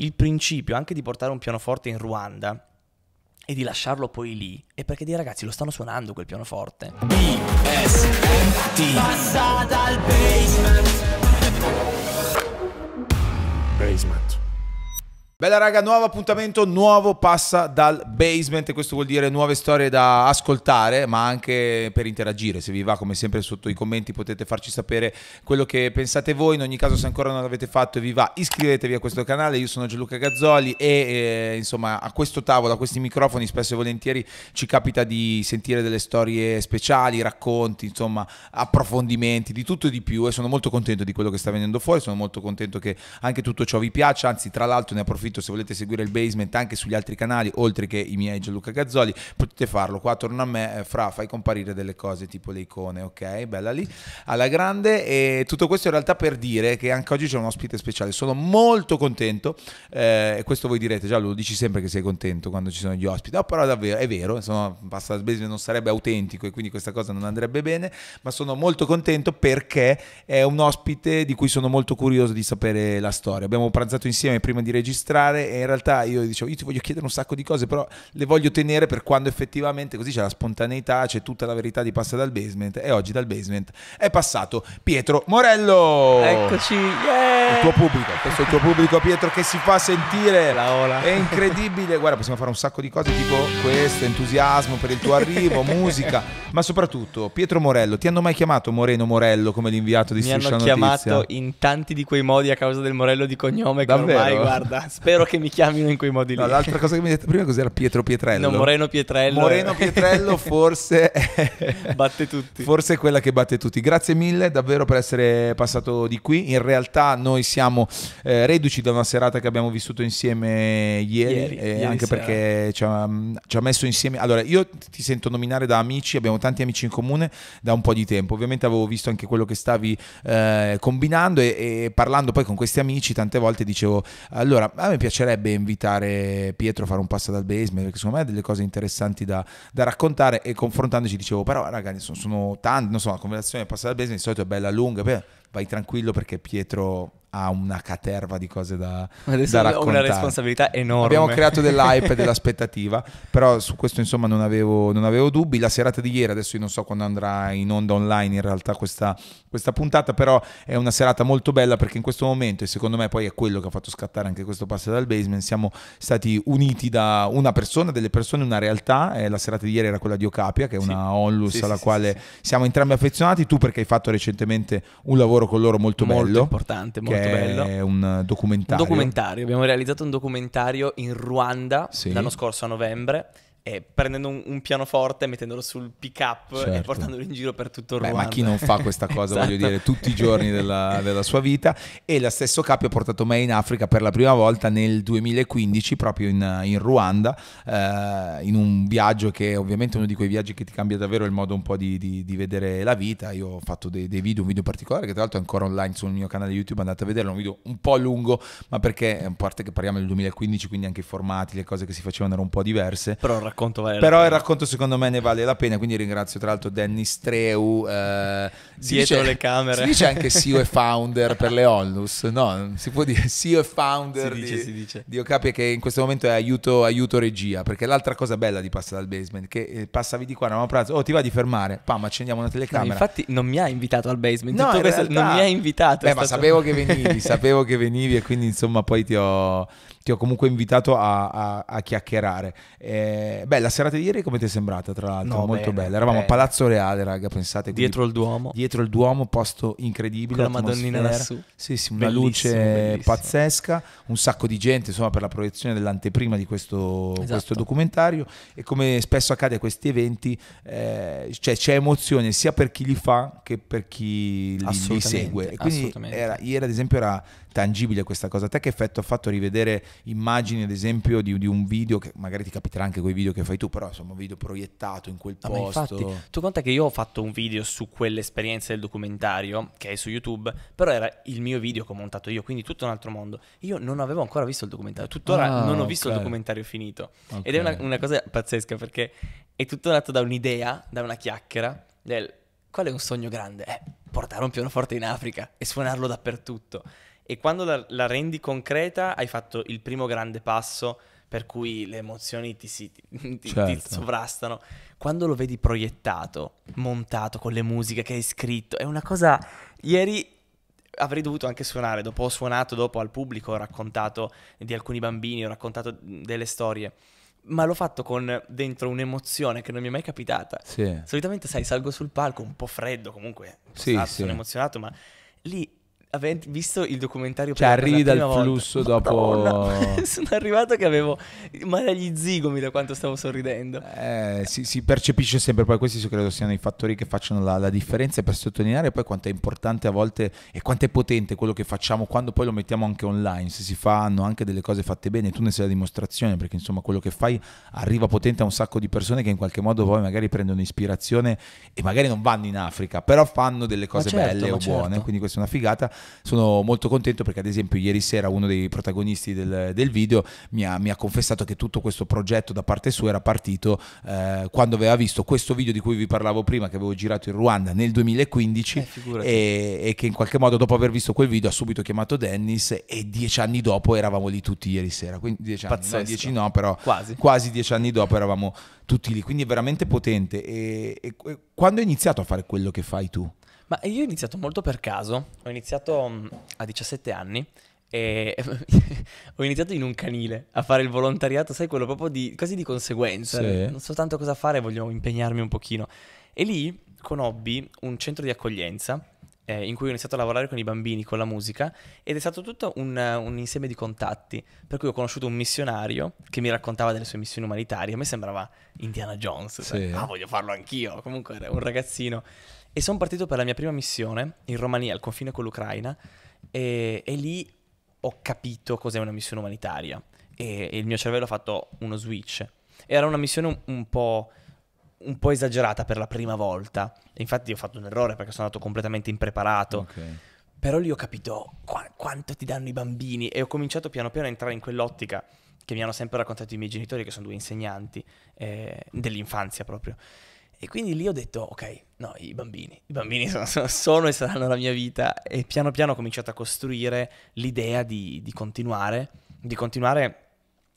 il principio anche di portare un pianoforte in Ruanda e di lasciarlo poi lì è perché dei ragazzi lo stanno suonando quel pianoforte. BSMT Passa dal basement. Basement. Bella raga, nuovo appuntamento, nuovo passa dal basement questo vuol dire nuove storie da ascoltare ma anche per interagire, se vi va come sempre sotto i commenti potete farci sapere quello che pensate voi, in ogni caso se ancora non l'avete fatto e vi va iscrivetevi a questo canale, io sono Gianluca Gazzoli e eh, insomma a questo tavolo, a questi microfoni spesso e volentieri ci capita di sentire delle storie speciali, racconti, insomma approfondimenti, di tutto e di più e sono molto contento di quello che sta venendo fuori, sono molto contento che anche tutto ciò vi piaccia, anzi tra l'altro ne approfitto scritto se volete seguire il basement anche sugli altri canali, oltre che i miei Gianluca Gazzoli, potete farlo. Qua torno a me, eh, Fra, fai comparire delle cose tipo le icone, ok? Bella lì, alla grande. E tutto questo in realtà per dire che anche oggi c'è un ospite speciale. Sono molto contento, eh, e questo voi direte, già lo dici sempre che sei contento quando ci sono gli ospiti, no, però davvero è vero, insomma, basta il basement non sarebbe autentico e quindi questa cosa non andrebbe bene, ma sono molto contento perché è un ospite di cui sono molto curioso di sapere la storia. Abbiamo pranzato insieme prima di registrare entrare e in realtà io dicevo io ti voglio chiedere un sacco di cose però le voglio tenere per quando effettivamente così c'è la spontaneità c'è tutta la verità di passa dal basement e oggi dal basement è passato Pietro Morello eccoci yeah! il tuo pubblico questo è il tuo pubblico Pietro che si fa sentire la ola. è incredibile guarda possiamo fare un sacco di cose tipo questo entusiasmo per il tuo arrivo musica ma soprattutto Pietro Morello ti hanno mai chiamato Moreno Morello come l'inviato di mi Striscia Notizia mi hanno chiamato in tanti di quei modi a causa del Morello di cognome Davvero? che ormai guarda spesso spero che mi chiamino in quei modi lì. No, l'altra cosa che mi hai detto prima cos'era Pietro Pietrello? No, Moreno Pietrello. Moreno Pietrello forse... batte tutti. Forse è quella che batte tutti. Grazie mille davvero per essere passato di qui. In realtà noi siamo eh, reduci da una serata che abbiamo vissuto insieme ieri, ieri, eh, ieri anche sera. perché ci ha, mm, ci ha messo insieme... Allora, io ti sento nominare da amici, abbiamo tanti amici in comune da un po' di tempo. Ovviamente avevo visto anche quello che stavi eh, combinando e, e parlando poi con questi amici tante volte dicevo allora a me piacerebbe invitare Pietro a fare un passo dal basement, perché secondo me ha delle cose interessanti da, da raccontare e confrontandoci dicevo, però ragazzi sono, sono tanti, non so, la conversazione del passo dal basement di solito è bella lunga, beh, vai tranquillo perché Pietro ha una caterva di cose da, Adesso da raccontare. Ho una responsabilità enorme. Abbiamo creato dell'hype e dell'aspettativa, però su questo insomma non avevo, non avevo, dubbi. La serata di ieri, adesso io non so quando andrà in onda online in realtà questa, questa, puntata, però è una serata molto bella perché in questo momento, e secondo me poi è quello che ha fatto scattare anche questo passo dal basement, siamo stati uniti da una persona, delle persone, una realtà. Eh, la serata di ieri era quella di Ocapia, che è una sì. onlus sì, alla sì, quale siamo entrambi affezionati, tu perché hai fatto recentemente un lavoro lavoro con loro molto, molto bello. importante, molto bello. È un eh, documentario. un documentario. Abbiamo realizzato un documentario in Ruanda sì. l'anno scorso a novembre eh, prendendo un, un, pianoforte, mettendolo sul pick up certo. e portandolo in giro per tutto il mondo. Ma chi non fa questa cosa, esatto. voglio dire, tutti i giorni della, della sua vita. E la stessa Capi ha portato me in Africa per la prima volta nel 2015, proprio in, in Ruanda, eh, in un viaggio che ovviamente è uno di quei viaggi che ti cambia davvero il modo un po' di, di, di vedere la vita. Io ho fatto dei, dei, video, un video particolare che tra l'altro è ancora online sul mio canale YouTube, andate a vederlo, un video un po' lungo, ma perché, a parte che parliamo del 2015, quindi anche i formati, le cose che si facevano erano un po' diverse. Però racconto vale Però il racconto secondo me ne vale la pena, quindi ringrazio tra l'altro Danny Streu. Eh, Dietro dice, le camere. Si dice anche CEO e founder per le Onlus, no? Si può dire CEO e founder si dice, di, si dice. di Okapi che in questo momento è aiuto, aiuto regia, perché l'altra cosa bella di Passa dal Basement, che eh, passavi di qua, eravamo a pranzo, oh ti va di fermare, pam, accendiamo una telecamera. No, infatti non mi ha invitato al basement, no, realtà... non mi ha invitato. Beh, ma stato... sapevo che venivi, sapevo che venivi e quindi insomma poi ti ho ti ho comunque invitato a, a, a chiacchierare. Eh, beh, la serata di ieri come ti è sembrata, tra l'altro? No, Molto bene, bella. Eravamo bene. a Palazzo Reale, raga, pensate. Dietro il Duomo. Dietro il Duomo, posto incredibile. Con la Madonnina lassù. Sì, sì, una luce bellissimo. pazzesca, un sacco di gente, insomma, per la proiezione dell'anteprima di questo, esatto. questo documentario. E come spesso accade a questi eventi, eh, cioè, c'è emozione sia per chi li fa che per chi li, li segue. E quindi era, ieri, ad esempio, era tangibile questa cosa. te che effetto ha fatto rivedere immagini ad esempio di, di, un video che magari ti capiterà anche quei video che fai tu, però insomma un video proiettato in quel no, posto. Infatti, tu conta che io ho fatto un video su quell'esperienza del documentario che è su YouTube, però era il mio video che ho montato io, quindi tutto un altro mondo. Io non avevo ancora visto il documentario, tuttora ah, non ho visto okay. il documentario finito. Okay. Ed è una, una cosa pazzesca perché è tutto nato da un'idea, da una chiacchiera del qual è un sogno grande? Eh, portare un pianoforte in Africa e suonarlo dappertutto e quando la, la, rendi concreta hai fatto il primo grande passo per cui le emozioni ti, si, ti, certo. ti sovrastano. Quando lo vedi proiettato, montato con le musiche che hai scritto, è una cosa... Ieri avrei dovuto anche suonare, dopo ho suonato dopo al pubblico, ho raccontato di alcuni bambini, ho raccontato delle storie ma l'ho fatto con dentro un'emozione che non mi è mai capitata. Sì. Solitamente, sai, salgo sul palco un po' freddo, comunque sì, stato, sì. sono emozionato, ma lì avendo visto il documentario cioè arrivi dal volta, flusso dopo sono arrivato che avevo male agli zigomi da quanto stavo sorridendo eh, si, si, percepisce sempre poi questi credo siano i fattori che facciano la, la, differenza per sottolineare poi quanto è importante a volte e quanto è potente quello che facciamo quando poi lo mettiamo anche online se si fanno anche delle cose fatte bene tu ne sei la dimostrazione perché insomma quello che fai arriva potente a un sacco di persone che in qualche modo poi magari prendono ispirazione e magari non vanno in Africa però fanno delle cose certo, belle o certo. buone quindi questa è una figata sono molto contento perché ad esempio ieri sera uno dei protagonisti del, del video mi ha, mi ha, confessato che tutto questo progetto da parte sua era partito eh, quando aveva visto questo video di cui vi parlavo prima che avevo girato in Ruanda nel 2015 eh, e, e, che in qualche modo dopo aver visto quel video ha subito chiamato Dennis e dieci anni dopo eravamo lì tutti ieri sera, quindi dieci anni, no, dieci no, però quasi. quasi dieci anni dopo eravamo tutti lì, quindi è veramente potente e, e, e quando hai iniziato a fare quello che fai tu? Ma io ho iniziato molto per caso, ho iniziato mm, a 17 anni e ho iniziato in un canile a fare il volontariato, sai, quello proprio di, quasi di conseguenza. Sì. Non so tanto cosa fare, voglio impegnarmi un pochino. E lì conobbi un centro di accoglienza eh, in cui ho iniziato a lavorare con i bambini, con la musica, ed è stato tutto un, un, insieme di contatti, per cui ho conosciuto un missionario che mi raccontava delle sue missioni umanitarie, a me sembrava Indiana Jones, sì. Cioè, ah voglio farlo anch'io, comunque era un ragazzino e sono partito per la mia prima missione in Romania, al confine con l'Ucraina, e, e lì ho capito cos'è una missione umanitaria. E, e, il mio cervello ha fatto uno switch. Era una missione un, un po' un po' esagerata per la prima volta. Infatti ho fatto un errore perché sono andato completamente impreparato. Okay. Però lì ho capito qu- quanto ti danno i bambini e ho cominciato piano piano a entrare in quell'ottica che mi hanno sempre raccontato i miei genitori, che sono due insegnanti eh, dell'infanzia proprio. E quindi lì ho detto, ok, no, i bambini, i bambini sono, sono e saranno la mia vita. E piano piano ho cominciato a costruire l'idea di, di continuare, di continuare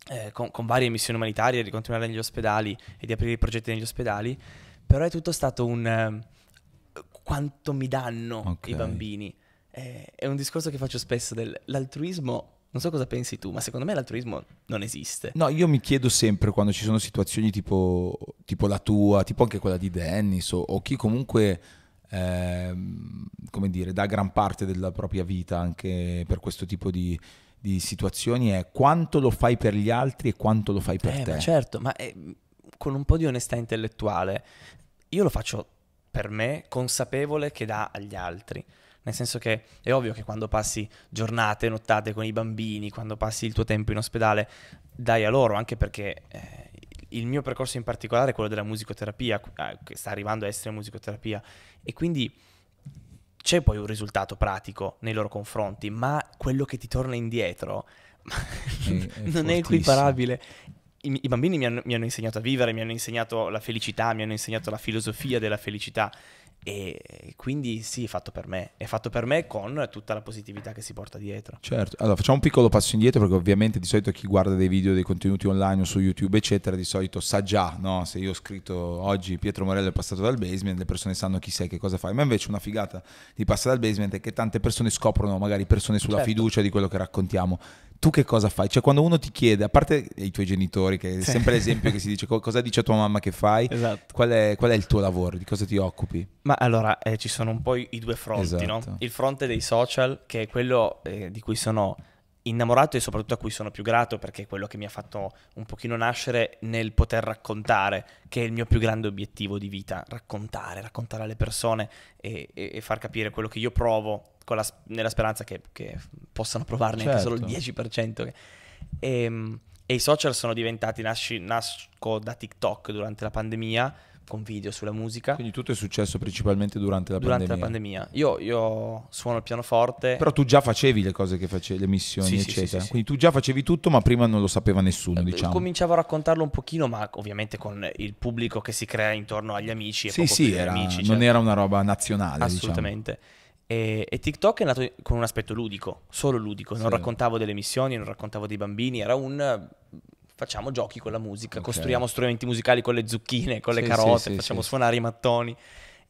eh, con, con, varie missioni umanitarie, di continuare negli ospedali e di aprire i progetti negli ospedali, però è tutto stato un eh, quanto mi danno okay. i bambini. Eh, è un discorso che faccio spesso dell'altruismo non so cosa pensi tu, ma secondo me l'altruismo non esiste. No, io mi chiedo sempre quando ci sono situazioni tipo, tipo la tua, tipo anche quella di Dennis o, o chi comunque, eh, come dire, dà gran parte della propria vita anche per questo tipo di, di, situazioni è quanto lo fai per gli altri e quanto lo fai per eh, te. Ma certo, ma eh, con un po' di onestà intellettuale io lo faccio per me consapevole che dà agli altri. Nel senso che è ovvio che quando passi giornate, nottate con i bambini, quando passi il tuo tempo in ospedale, dai a loro, anche perché eh, il mio percorso in particolare è quello della musicoterapia, eh, che sta arrivando a essere musicoterapia. E quindi c'è poi un risultato pratico nei loro confronti, ma quello che ti torna indietro è, non fortissimo. è equiparabile. I, i bambini mi hanno, mi hanno, insegnato a vivere, mi hanno insegnato la felicità, mi hanno insegnato la filosofia della felicità e quindi sì, è fatto per me, è fatto per me con tutta la positività che si porta dietro. Certo, allora facciamo un piccolo passo indietro perché ovviamente di solito chi guarda dei video, dei contenuti online o su YouTube eccetera, di solito sa già, no? se io ho scritto oggi Pietro Morello è passato dal basement, le persone sanno chi sei, che cosa fai, ma invece una figata di passare dal basement è che tante persone scoprono magari persone sulla certo. fiducia di quello che raccontiamo tu che cosa fai? Cioè, quando uno ti chiede, a parte i tuoi genitori, che è sempre l'esempio che si dice, cosa dice tua mamma che fai? Esatto. Qual è, qual è il tuo lavoro? Di cosa ti occupi? Ma allora, eh, ci sono un po' i, i due fronti, esatto. no? Il fronte dei social, che è quello eh, di cui sono innamorato e soprattutto a cui sono più grato perché è quello che mi ha fatto un pochino nascere nel poter raccontare, che è il mio più grande obiettivo di vita, raccontare, raccontare alle persone e, e, e far capire quello che io provo la, nella speranza che, che possano provarne certo. anche solo il 10%. Certo. Che, e, ehm, e, i social sono diventati, nasci, nasco da TikTok durante la pandemia, con video sulla musica. Quindi tutto è successo principalmente durante la durante pandemia. Durante la pandemia. Io, io, suono il pianoforte. Però tu già facevi le cose che facevi, le missioni, sì, eccetera. Sì, sì, Quindi tu già facevi tutto, ma prima non lo sapeva nessuno, eh, diciamo. Cominciavo a raccontarlo un pochino, ma ovviamente con il pubblico che si crea intorno agli amici. E sì, sì, era, amici, non cioè. era una roba nazionale. Diciamo. Assolutamente. Diciamo. E, e, TikTok è nato con un aspetto ludico, solo ludico. Non sì. raccontavo delle missioni, non raccontavo dei bambini, era un facciamo giochi con la musica, okay. costruiamo strumenti musicali con le zucchine, con sì, le carote, sì, facciamo suonare i mattoni.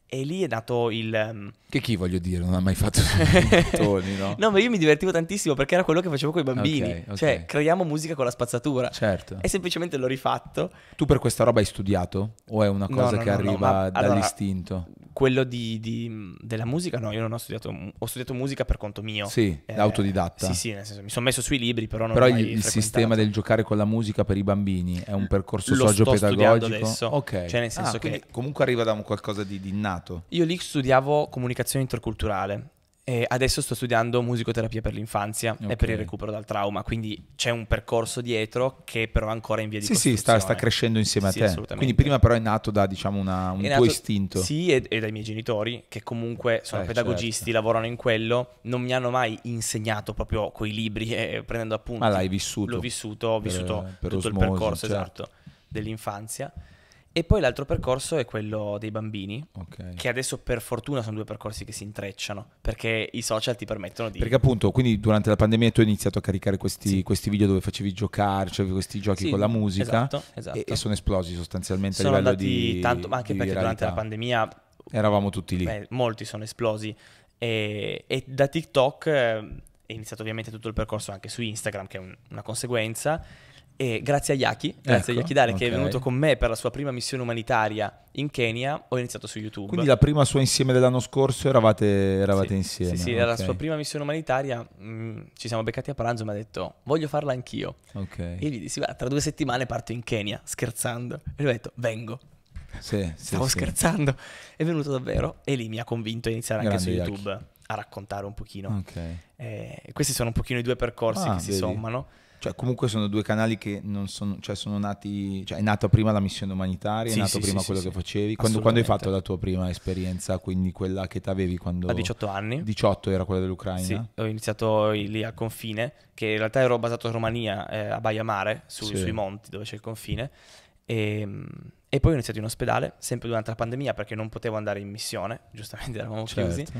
E lì è nato il... Ehm, che chi voglio dire non ha mai fatto mattoni, no? no, ma io mi divertivo tantissimo perché era quello che facevo con i bambini. Okay, okay. Cioè, creiamo musica con la spazzatura. Certo. E semplicemente l'ho rifatto. Tu per questa roba hai studiato? O è una cosa no, no, che arriva dall'istinto? Allora, quello di, di, della musica, no, io non ho studiato, ho studiato musica per conto mio. Sì, eh, autodidatta. Sì, sì, nel senso, mi sono messo sui libri, però non Però il, il sistema del giocare con la musica per i bambini è un percorso Lo socio-pedagogico. adesso. Ok. Cioè, nel senso ah, che comunque arriva da un qualcosa di, di innato. Io lì studiavo comunicazione interculturale e adesso sto studiando musicoterapia per l'infanzia okay. e per il recupero dal trauma, quindi c'è un percorso dietro che però è ancora in via di sì, Sì, sta, sta, crescendo insieme sì, a te. Quindi prima però è nato da diciamo, una, un è tuo nato, istinto. Sì, e, e, dai miei genitori che comunque sono eh, pedagogisti, certo. lavorano in quello, non mi hanno mai insegnato proprio coi libri e eh, prendendo appunti. Ma l'hai vissuto. L'ho vissuto, ho vissuto per, per tutto osmosi, il percorso, certo. esatto, dell'infanzia. E poi l'altro percorso è quello dei bambini, okay. che adesso per fortuna sono due percorsi che si intrecciano, perché i social ti permettono di... Perché appunto, quindi durante la pandemia tu hai iniziato a caricare questi, sì. questi video dove facevi giocare, cioè questi giochi sì, con la musica, esatto, esatto. E, e, esatto. sono esplosi sostanzialmente sono a livello di... Tanto, ma anche perché viralità. durante la pandemia... Eravamo tutti lì. Beh, molti sono esplosi e, e da TikTok ehm, è iniziato ovviamente tutto il percorso anche su Instagram, che è un, una conseguenza e grazie a Yaki, grazie ecco, a Yaki Dare okay. che è venuto con me per la sua prima missione umanitaria in Kenya, ho iniziato su YouTube. Quindi la prima sua insieme dell'anno scorso eravate, eravate sì, insieme? Sì, sì, okay. era la sua prima missione umanitaria, mh, mm, ci siamo beccati a pranzo e mi ha detto voglio farla anch'io. Ok. E gli dissi guarda tra due settimane parto in Kenya, scherzando. E lui ha detto vengo. Sì, Stavo sì, scherzando, è venuto davvero e lì mi ha convinto a iniziare anche Grande su YouTube Yaki. a raccontare un pochino. Eh, questi sono un pochino i due percorsi ah, che si vedi. sommano. Cioè, comunque sono due canali che non sono, cioè sono nati, cioè è nata prima la missione umanitaria, sì, è nato sì, prima sì, quello che facevi. Quando, quando, hai fatto la tua prima esperienza, quindi quella che ti avevi quando... A 18 anni. 18 era quella dell'Ucraina. Sì, ho iniziato lì a confine, che in realtà ero basato in Romania, eh, a Baia Mare, su, sui monti dove c'è il confine. E, ehm, e, poi ho iniziato in ospedale, sempre durante la pandemia, perché non potevo andare in missione, giustamente eravamo certo. chiusi.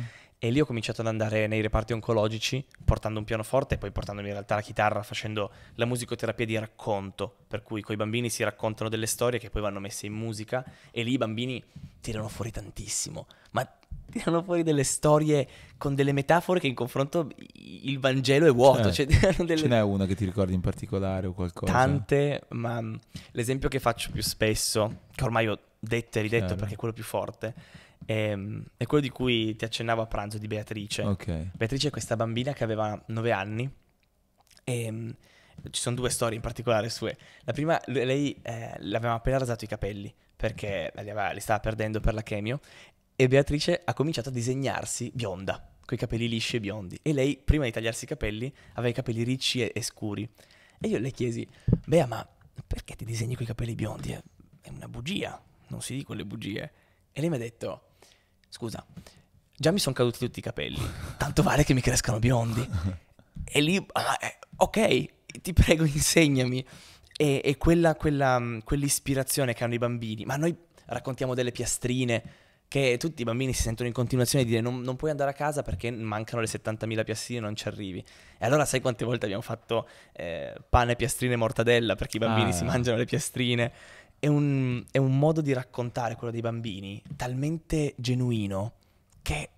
E lì ho cominciato ad andare nei reparti oncologici, portando un pianoforte e poi portandomi in realtà la chitarra, facendo la musicoterapia di racconto, per cui con i bambini si raccontano delle storie che poi vanno messe in musica e lì i bambini tirano fuori tantissimo, ma tirano fuori delle storie con delle metafore che in confronto il Vangelo è vuoto. Certo. Cioè, cioè, delle... Ce n'è una che ti ricordi in particolare o qualcosa? Tante, ma l'esempio che faccio più spesso, che ormai ho detto e ridetto certo. perché è quello più forte, è, ehm, è, quello di cui ti accennavo a pranzo di Beatrice. Okay. Beatrice è questa bambina che aveva 9 anni e ehm, ci sono due storie in particolare sue. La prima, lei eh, l'aveva appena rasato i capelli perché li, aveva, li stava perdendo per la chemio e Beatrice ha cominciato a disegnarsi bionda, con i capelli lisci e biondi. E lei, prima di tagliarsi i capelli, aveva i capelli ricci e, e scuri. E io le chiesi, Bea, ma perché ti disegni con i capelli biondi? È una bugia, non si dicono le bugie. E lei mi ha detto, scusa, già mi sono caduti tutti i capelli, tanto vale che mi crescano biondi. E lì, ah, eh, ok, ti prego insegnami. E, e quella, quella, mm, quell'ispirazione che hanno i bambini, ma noi raccontiamo delle piastrine che tutti i bambini si sentono in continuazione di dire non, non puoi andare a casa perché mancano le 70.000 piastrine e non ci arrivi. E allora sai quante volte abbiamo fatto eh, pane, piastrine e mortadella perché i bambini ah, si mangiano le piastrine è un, è un modo di raccontare quello dei bambini talmente genuino che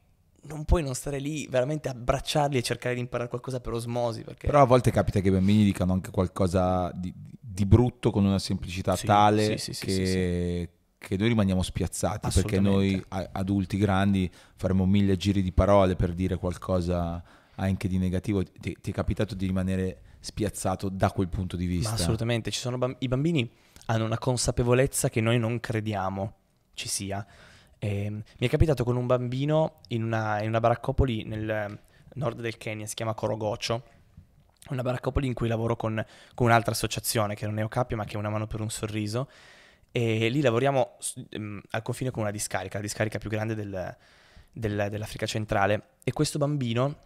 non puoi non stare lì veramente abbracciarli e cercare di imparare qualcosa per osmosi. Perché... Però a volte capita che i bambini dicano anche qualcosa di, di brutto con una semplicità sì, tale sì, sì, che, che, noi rimaniamo spiazzati perché noi adulti grandi faremo mille giri di parole per dire qualcosa anche di negativo. Ti, ti è capitato di rimanere spiazzato da quel punto di vista? Ma assolutamente, ci sono bamb- i bambini hanno una consapevolezza che noi non crediamo ci sia. E, ehm, mi è capitato con un bambino in una, in una baraccopoli nel ehm, nord del Kenya, si chiama Korogocio una baraccopoli in cui lavoro con, con un'altra associazione che non è Ocapi ma che è Una mano per un sorriso e lì lavoriamo um, al confine con una discarica, la discarica più grande del, del, dell'Africa centrale e questo bambino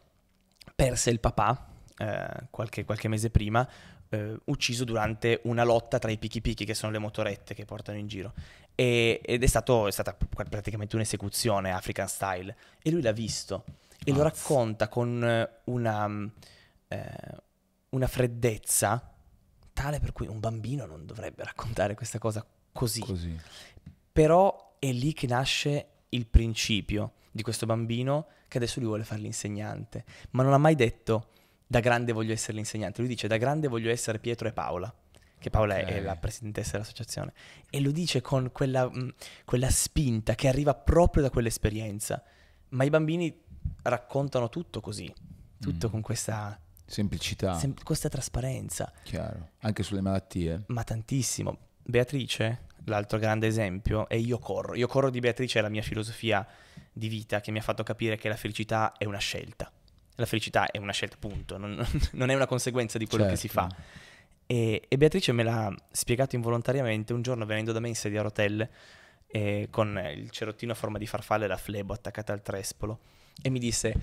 perse il papà eh, qualche, qualche mese prima eh, ucciso durante una lotta tra i picchi picchi, che sono le motorette che portano in giro. E, ed è, stato, è stata praticamente un'esecuzione African style. E lui l'ha visto e Mazz. lo racconta con una, eh, una freddezza tale per cui un bambino non dovrebbe raccontare questa cosa così. così. Però è lì che nasce il principio di questo bambino che adesso lui vuole fare l'insegnante, ma non ha mai detto da grande voglio essere l'insegnante, lui dice da grande voglio essere Pietro e Paola, che Paola okay. è la presidentessa dell'associazione, e lo dice con quella, mh, quella spinta che arriva proprio da quell'esperienza, ma i bambini raccontano tutto così, tutto mm. con questa Semplicità. Sem- questa trasparenza. Chiaro. Anche sulle malattie. Ma tantissimo. Beatrice, l'altro grande esempio, è Io corro. Io corro di Beatrice è la mia filosofia di vita che mi ha fatto capire che la felicità è una scelta la felicità è una scelta, punto, non, non è una conseguenza di quello certo. che si fa. Certo. E, e, Beatrice me l'ha spiegato involontariamente un giorno venendo da me in sedia a rotelle eh, con il cerottino a forma di farfalla e la flebo attaccata al trespolo e mi disse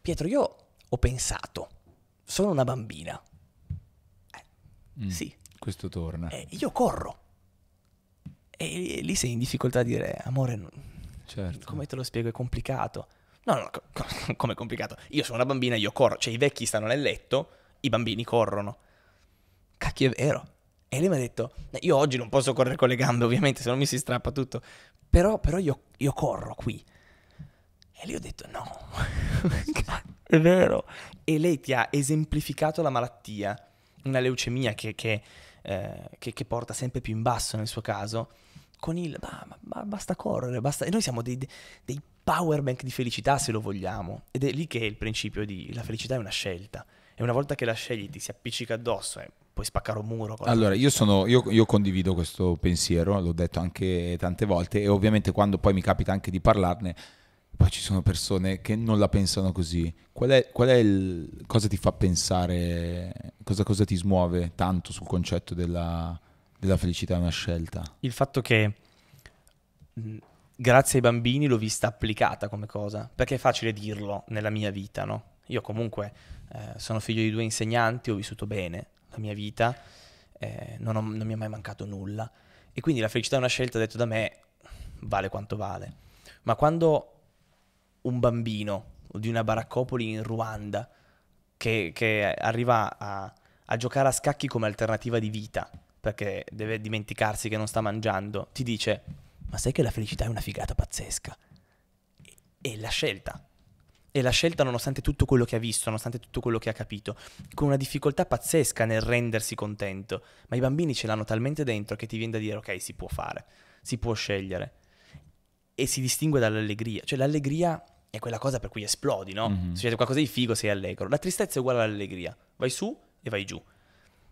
Pietro io ho pensato sono una bambina eh, mm, sì questo torna eh, io corro e, e, lì sei in difficoltà a dire amore certo. come te lo spiego è complicato No, no, co- co- come complicato. Io sono una bambina, io corro. Cioè, i vecchi stanno nel letto, i bambini corrono. Cacchio, è vero. E lei mi ha detto, io oggi non posso correre con le gambe, ovviamente, se no mi si strappa tutto. Però, però io, io corro qui. E lì ho detto, no, è vero. E lei ti ha esemplificato la malattia, una leucemia che, che, eh, che, che porta sempre più in basso nel suo caso, con il, ma, ma basta correre, basta... E noi siamo dei, dei power bank di felicità se lo vogliamo. Ed è lì che è il principio di la felicità è una scelta. E una volta che la scegli ti si appiccica addosso e puoi spaccare un muro. Allora, io, sono, io, io condivido questo pensiero, l'ho detto anche tante volte e ovviamente quando poi mi capita anche di parlarne, poi ci sono persone che non la pensano così. Qual è, qual è il, cosa ti fa pensare, cosa, cosa, ti smuove tanto sul concetto della, della felicità è una scelta? Il fatto che grazie ai bambini l'ho vista applicata come cosa, perché è facile dirlo nella mia vita, no? Io comunque eh, sono figlio di due insegnanti, ho vissuto bene la mia vita, eh, non, ho, non mi è mai mancato nulla e quindi la felicità è una scelta, detto da me, vale quanto vale. Ma quando un bambino di una baraccopoli in Ruanda che, che arriva a, a, giocare a scacchi come alternativa di vita perché deve dimenticarsi che non sta mangiando, ti dice ma sai che la felicità è una figata pazzesca. E la scelta. E la scelta nonostante tutto quello che ha visto, nonostante tutto quello che ha capito, con una difficoltà pazzesca nel rendersi contento, ma i bambini ce l'hanno talmente dentro che ti viene da dire ok, si può fare, si può scegliere. E si distingue dall'allegria, cioè l'allegria è quella cosa per cui esplodi, no? Mm-hmm. Succede qualcosa di figo, sei allegro. La tristezza è uguale all'allegria, vai su e vai giù.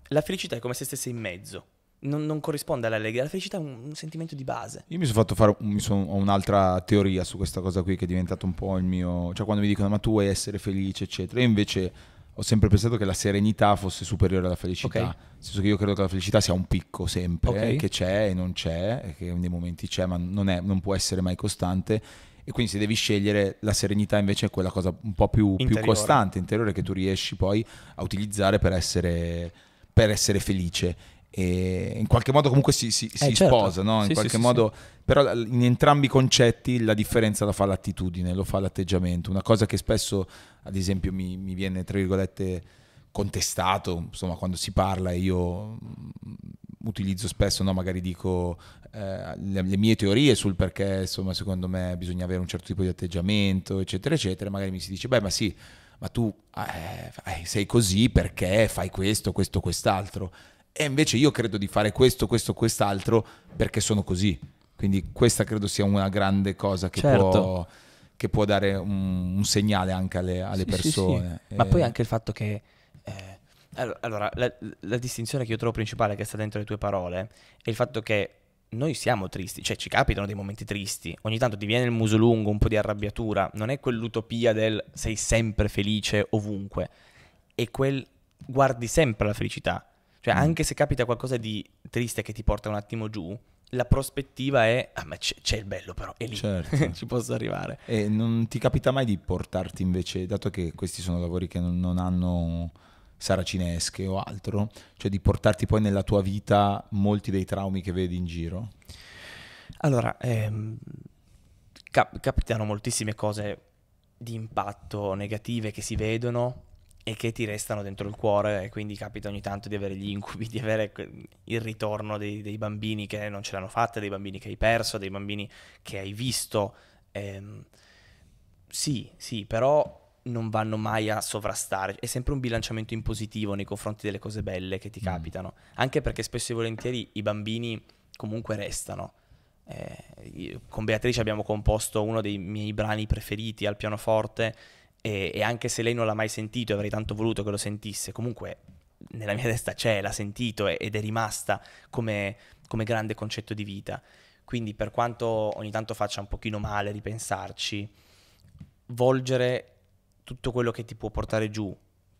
La felicità è come se stesse in mezzo, non, non, corrisponde all'allegria. La felicità è un, un, sentimento di base. Io mi sono fatto fare un, sono, ho un'altra teoria su questa cosa qui che è diventata un po' il mio. cioè, quando mi dicono ma tu vuoi essere felice, eccetera. Io invece ho sempre pensato che la serenità fosse superiore alla felicità. Okay. Nel senso che io credo che la felicità sia un picco sempre, okay. Eh, che c'è e non c'è, e che nei momenti c'è, ma non, è, non può essere mai costante. E quindi se devi scegliere la serenità invece è quella cosa un po' più, più costante, interiore, che tu riesci poi a utilizzare per essere per essere felice e in qualche modo comunque si, si, eh, certo. sposa, no? in sì, qualche sì, modo, sì. però in entrambi i concetti la differenza la fa l'attitudine, lo fa l'atteggiamento, una cosa che spesso ad esempio mi, mi viene tra virgolette contestato, insomma quando si parla io mm, utilizzo spesso, no? magari dico eh, le, le, mie teorie sul perché insomma secondo me bisogna avere un certo tipo di atteggiamento eccetera eccetera, magari mi si dice beh ma sì, ma tu eh, sei così perché fai questo, questo, quest'altro. E invece io credo di fare questo, questo, quest'altro perché sono così. Quindi questa credo sia una grande cosa che certo. può che può dare un, un segnale anche alle, alle sì, persone. Sì, sì. Ma poi eh, anche il fatto che... Eh, allora, la, la, distinzione che io trovo principale che sta dentro le tue parole è il fatto che noi siamo tristi, cioè ci capitano dei momenti tristi, ogni tanto ti viene il muso lungo, un po' di arrabbiatura, non è quell'utopia del sei sempre felice ovunque, è quel guardi sempre la felicità, cioè, mm. anche se capita qualcosa di triste che ti porta un attimo giù, la prospettiva è, ah ma c'è, c'è il bello però, è lì, certo. ci posso arrivare. E non ti capita mai di portarti invece, dato che questi sono lavori che non, non hanno saracinesche o altro, cioè di portarti poi nella tua vita molti dei traumi che vedi in giro? Allora, ehm, cap- capitano moltissime cose di impatto negative che si vedono e che ti restano dentro il cuore e quindi capita ogni tanto di avere gli incubi, di avere il ritorno dei, dei bambini che non ce l'hanno fatta, dei bambini che hai perso, dei bambini che hai visto. Ehm, sì, sì, però non vanno mai a sovrastare, è sempre un bilanciamento in positivo nei confronti delle cose belle che ti mm. capitano, anche perché spesso e volentieri i bambini comunque restano. Eh, con Beatrice abbiamo composto uno dei miei brani preferiti al pianoforte e, e anche se lei non l'ha mai sentito e avrei tanto voluto che lo sentisse, comunque nella mia testa c'è, l'ha sentito ed è rimasta come, come, grande concetto di vita. Quindi per quanto ogni tanto faccia un pochino male ripensarci, volgere tutto quello che ti può portare giù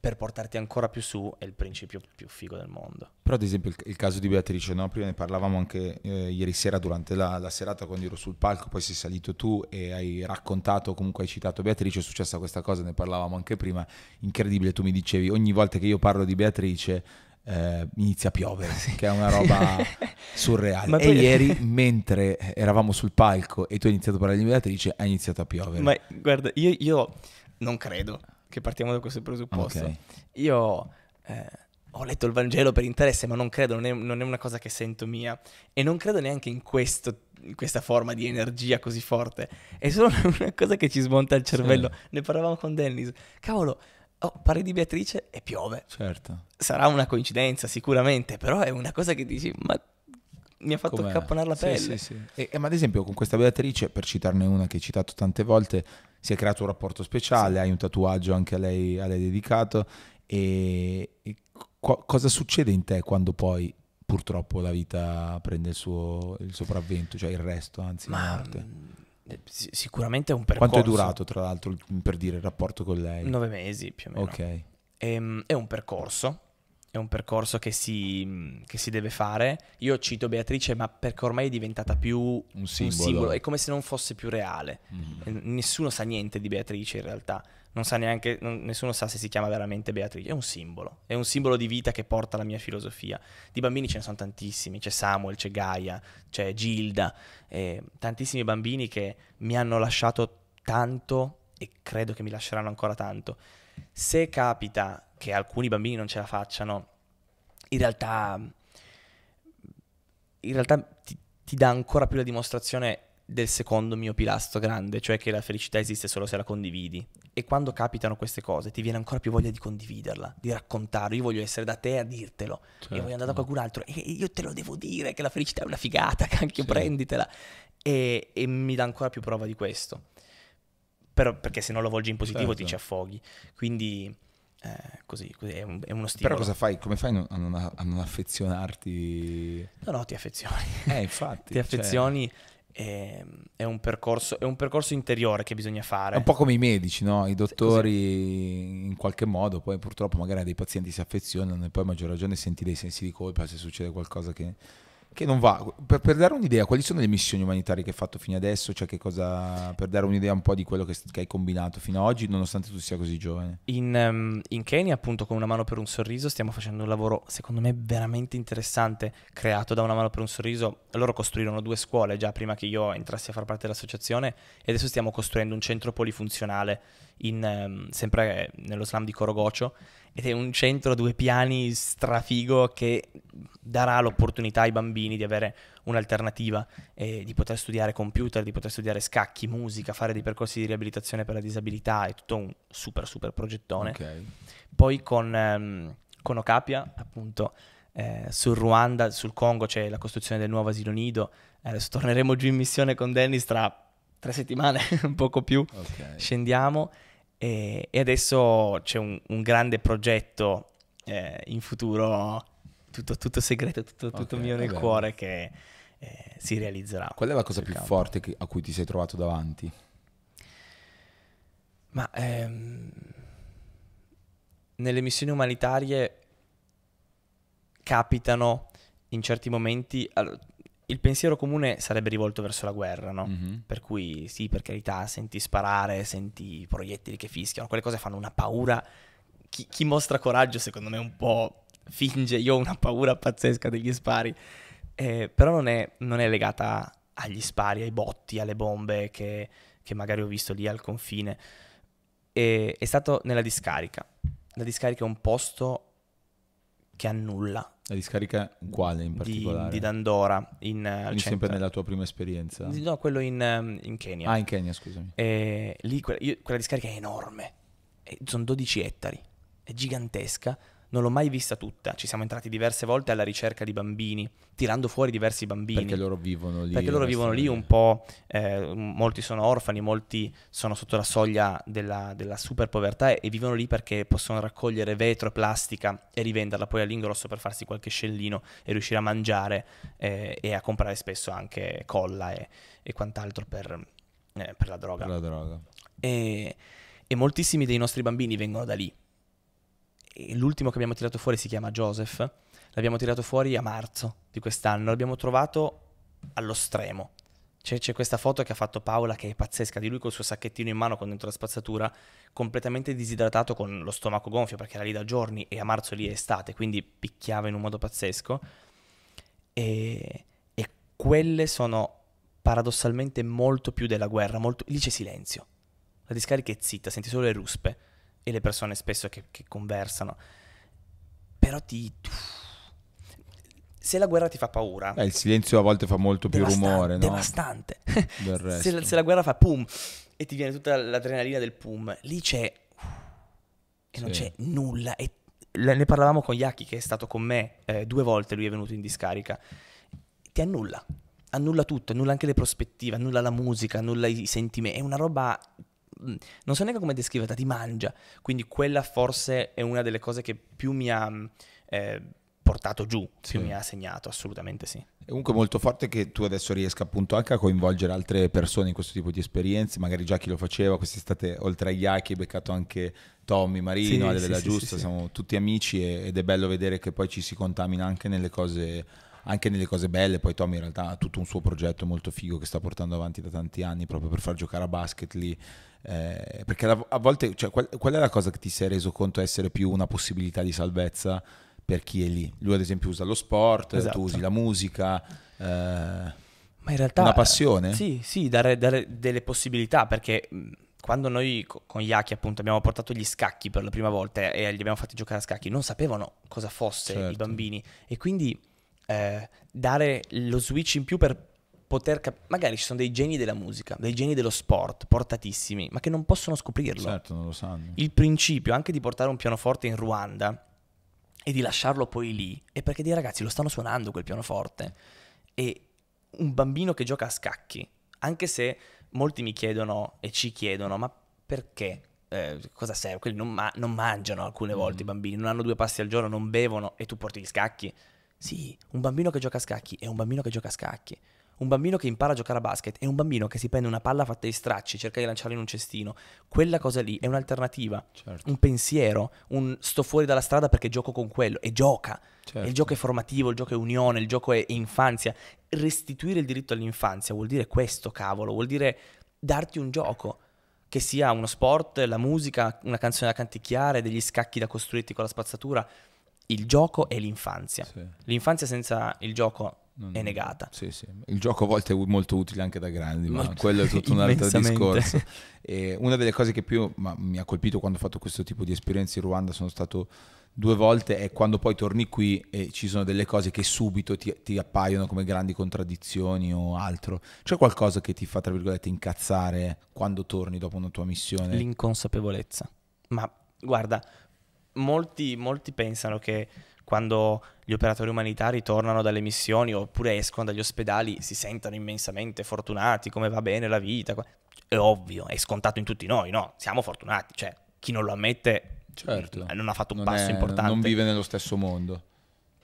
per portarti ancora più su è il principio più figo del mondo. Però ad esempio il, il caso di Beatrice, no? prima ne parlavamo anche eh, ieri sera durante la, la, serata quando ero sul palco, poi sei salito tu e hai raccontato, comunque hai citato Beatrice, è successa questa cosa, ne parlavamo anche prima, incredibile, tu mi dicevi ogni volta che io parlo di Beatrice eh, inizia a piovere, sì. che è una roba surreale. Ma e poi... ieri, mentre eravamo sul palco e tu hai iniziato a parlare di Beatrice, ha iniziato a piovere. Ma guarda, io, io non credo che partiamo da questo presupposto. Okay. Io eh, ho letto il Vangelo per interesse, ma non credo, non è, non è, una cosa che sento mia. E non credo neanche in, questo, in questa forma di energia così forte. È solo una cosa che ci smonta il cervello. Sì. Ne parlavamo con Dennis. Cavolo, oh, parli di Beatrice e piove. Certo. Sarà una coincidenza, sicuramente, però è una cosa che dici, ma mi ha fatto Com'è? accapponare la pelle. Sì, sì, sì. E, e, ma ad esempio con questa Beatrice, per citarne una che hai citato tante volte, si è creato un rapporto speciale, sì. hai un tatuaggio anche a lei, a lei dedicato e, e co- cosa succede in te quando poi purtroppo la vita prende il suo il sopravvento, cioè il resto, anzi Ma, la morte? Mm, eh, sicuramente è un percorso. Quanto è durato, tra l'altro, per dire il rapporto con lei? Nove mesi più o meno. Ok. È, ehm, è un percorso è un percorso che si, che si, deve fare. Io cito Beatrice, ma perché ormai è diventata più un simbolo, un simbolo. è come se non fosse più reale. Mm. Nessuno sa niente di Beatrice in realtà, non sa neanche, non, nessuno sa se si chiama veramente Beatrice, è un simbolo, è un simbolo di vita che porta la mia filosofia. Di bambini ce ne sono tantissimi, c'è Samuel, c'è Gaia, c'è Gilda, eh, tantissimi bambini che mi hanno lasciato tanto e credo che mi lasceranno ancora tanto. Se capita che alcuni bambini non ce la facciano, in realtà, in realtà ti, ti dà ancora più la dimostrazione del secondo mio pilastro grande, cioè che la felicità esiste solo se la condividi. E quando capitano queste cose ti viene ancora più voglia di condividerla, di raccontarlo. Io voglio essere da te a dirtelo, certo. io voglio andare da certo. qualcun altro e io te lo devo dire che la felicità è una figata, che anche sì. prenditela. E, e, mi dà ancora più prova di questo. Però, perché se non lo volgi in positivo certo. ti ci affoghi. Quindi eh, così, così è, un, è, uno stile. Però cosa fai? Come fai non, a, non, a, non, affezionarti? No, no, ti affezioni. Eh, infatti. ti affezioni. Cioè... Ehm, è, è, un percorso, è, un percorso, interiore che bisogna fare. È un po' come i medici, no? I dottori Così. in qualche modo, poi purtroppo magari dei pazienti si affezionano e poi a maggior ragione senti dei sensi di colpa se succede qualcosa che che non va. Per, per, dare un'idea, quali sono le missioni umanitarie che hai fatto fino adesso? Cioè, che cosa, per dare un'idea un po' di quello che, che hai combinato fino ad oggi, nonostante tu sia così giovane? In, um, in, Kenya, appunto, con Una mano per un sorriso, stiamo facendo un lavoro, secondo me, veramente interessante, creato da Una mano per un sorriso. Loro costruirono due scuole già prima che io entrassi a far parte dell'associazione e adesso stiamo costruendo un centro polifunzionale in, ehm, sempre eh, nello slam di Corogocio ed è un centro a due piani strafigo che darà l'opportunità ai bambini di avere un'alternativa e di poter studiare computer, di poter studiare scacchi, musica, fare dei percorsi di riabilitazione per la disabilità, è tutto un super super progettone. Okay. Poi con, ehm, con Okapia, appunto, eh, sul Ruanda, sul Congo c'è la costruzione del nuovo asilo nido, adesso torneremo giù in missione con Dennis tra tre settimane, un poco più, okay. scendiamo e, e, adesso c'è un, un grande progetto eh, in futuro, tutto, tutto segreto, tutto, okay, mio nel vabbè. cuore che eh, si realizzerà. Qual è la cosa più campo. forte che, a cui ti sei trovato davanti? Ma ehm, nelle missioni umanitarie capitano in certi momenti... Allora, il pensiero comune sarebbe rivolto verso la guerra, no? Mm-hmm. Per cui sì, per carità, senti sparare, senti proiettili che fischiano, quelle cose fanno una paura. Chi, chi mostra coraggio, secondo me, un po' finge. Io ho una paura pazzesca degli spari. Eh, però non è, non è, legata agli spari, ai botti, alle bombe che, che magari ho visto lì al confine. E, è stato nella discarica. La discarica è un posto che annulla, la discarica quale in particolare? Di, di Dandora. In, eh, Quindi sempre nella tua prima esperienza? No, quello in, ehm, in Kenya. Ah, in Kenya, scusami. E lì quella, io, quella discarica è enorme, e sono 12 ettari, è gigantesca non l'ho mai vista tutta. Ci siamo entrati diverse volte alla ricerca di bambini, tirando fuori diversi bambini. Perché loro vivono lì. Perché loro vivono lì un po', eh, molti sono orfani, molti sono sotto la soglia della, della super povertà e, e, vivono lì perché possono raccogliere vetro e plastica e rivenderla poi all'ingrosso per farsi qualche scellino e riuscire a mangiare eh, e a comprare spesso anche colla e, e quant'altro per, eh, per, la droga. Per la droga. E, e moltissimi dei nostri bambini vengono da lì l'ultimo che abbiamo tirato fuori si chiama Joseph, l'abbiamo tirato fuori a marzo di quest'anno, l'abbiamo trovato allo stremo. C'è, c'è, questa foto che ha fatto Paola che è pazzesca, di lui col suo sacchettino in mano con dentro la spazzatura, completamente disidratato con lo stomaco gonfio perché era lì da giorni e a marzo lì è estate, quindi picchiava in un modo pazzesco. E, e quelle sono paradossalmente molto più della guerra, molto, lì c'è silenzio. La discarica è zitta, senti solo le ruspe e le persone spesso che, che conversano. Però ti... Se la guerra ti fa paura... Beh, il silenzio a volte fa molto più rumore, no? Devastante. se, la, se la guerra fa pum e ti viene tutta l'adrenalina del pum, lì c'è... E non sì. c'è nulla. E ne parlavamo con Yaki, che è stato con me eh, due volte, lui è venuto in discarica. Ti annulla annulla tutto, annulla anche le prospettive, annulla la musica, annulla i sentimenti, è una roba Mm, non so neanche come descriverla, ti mangia. Quindi quella forse è una delle cose che più mi ha mm, eh, portato giù, sì. mi ha segnato, assolutamente sì. È comunque molto forte che tu adesso riesca appunto anche a coinvolgere altre persone in questo tipo di esperienze, magari già chi lo faceva, quest'estate oltre agli Yaki hai beccato anche Tommy, Marino, sì, Adele sì, Giusta, sì, siamo tutti amici ed è bello vedere che poi ci si contamina anche nelle cose anche nelle cose belle. Poi Tommy in realtà ha tutto un suo progetto molto figo che sta portando avanti da tanti anni proprio per far giocare a basket lì. Eh, perché a volte, cioè, qual, qual è la cosa che ti sei reso conto essere più una possibilità di salvezza per chi è lì? Lui ad esempio usa lo sport, esatto. tu usi la musica. Eh, ma in realtà... Una passione? Sì, sì, dare, dare delle possibilità perché mm, quando noi con Yaki appunto abbiamo portato gli scacchi per la prima volta e li abbiamo fatti giocare a scacchi, non sapevano cosa fosse certo. i bambini e quindi eh, dare lo switch in più per poter capire. Magari ci sono dei geni della musica, dei geni dello sport, portatissimi, ma che non possono scoprirlo. Certo, non lo sanno. Il principio anche di portare un pianoforte in Ruanda e di lasciarlo poi lì è perché dei ragazzi lo stanno suonando quel pianoforte. E un bambino che gioca a scacchi, anche se molti mi chiedono e ci chiedono, ma perché? Eh, cosa serve? Quelli non, ma- non mangiano alcune volte mm. i bambini, non hanno due passi al giorno, non bevono e tu porti gli scacchi sì, un bambino che gioca a scacchi è un bambino che gioca a scacchi. Un bambino che impara a giocare a basket è un bambino che si prende una palla fatta di stracci e cerca di lanciarla in un cestino. Quella cosa lì è un'alternativa, certo. un pensiero, un sto fuori dalla strada perché gioco con quello e gioca. Certo. Il gioco è formativo, il gioco è unione, il gioco è infanzia. Restituire il diritto all'infanzia vuol dire questo, cavolo, vuol dire darti un gioco che sia uno sport, la musica, una canzone da canticchiare, degli scacchi da costruirti con la spazzatura il gioco e l'infanzia. Sì. L'infanzia senza il gioco non, è negata. Sì, sì. Il gioco a volte è molto utile anche da grandi, ma, ma quello è tutto un altro discorso. E una delle cose che più mi ha colpito quando ho fatto questo tipo di esperienze in Ruanda sono stato due volte è quando poi torni qui e ci sono delle cose che subito ti, ti, appaiono come grandi contraddizioni o altro. C'è qualcosa che ti fa, tra virgolette, incazzare quando torni dopo una tua missione? L'inconsapevolezza. Ma guarda, molti, molti pensano che quando gli operatori umanitari tornano dalle missioni oppure escono dagli ospedali si sentano immensamente fortunati, come va bene la vita. È ovvio, è scontato in tutti noi, no? Siamo fortunati, cioè chi non lo ammette certo. Eh, non ha fatto un non passo è, importante. Non vive nello stesso mondo.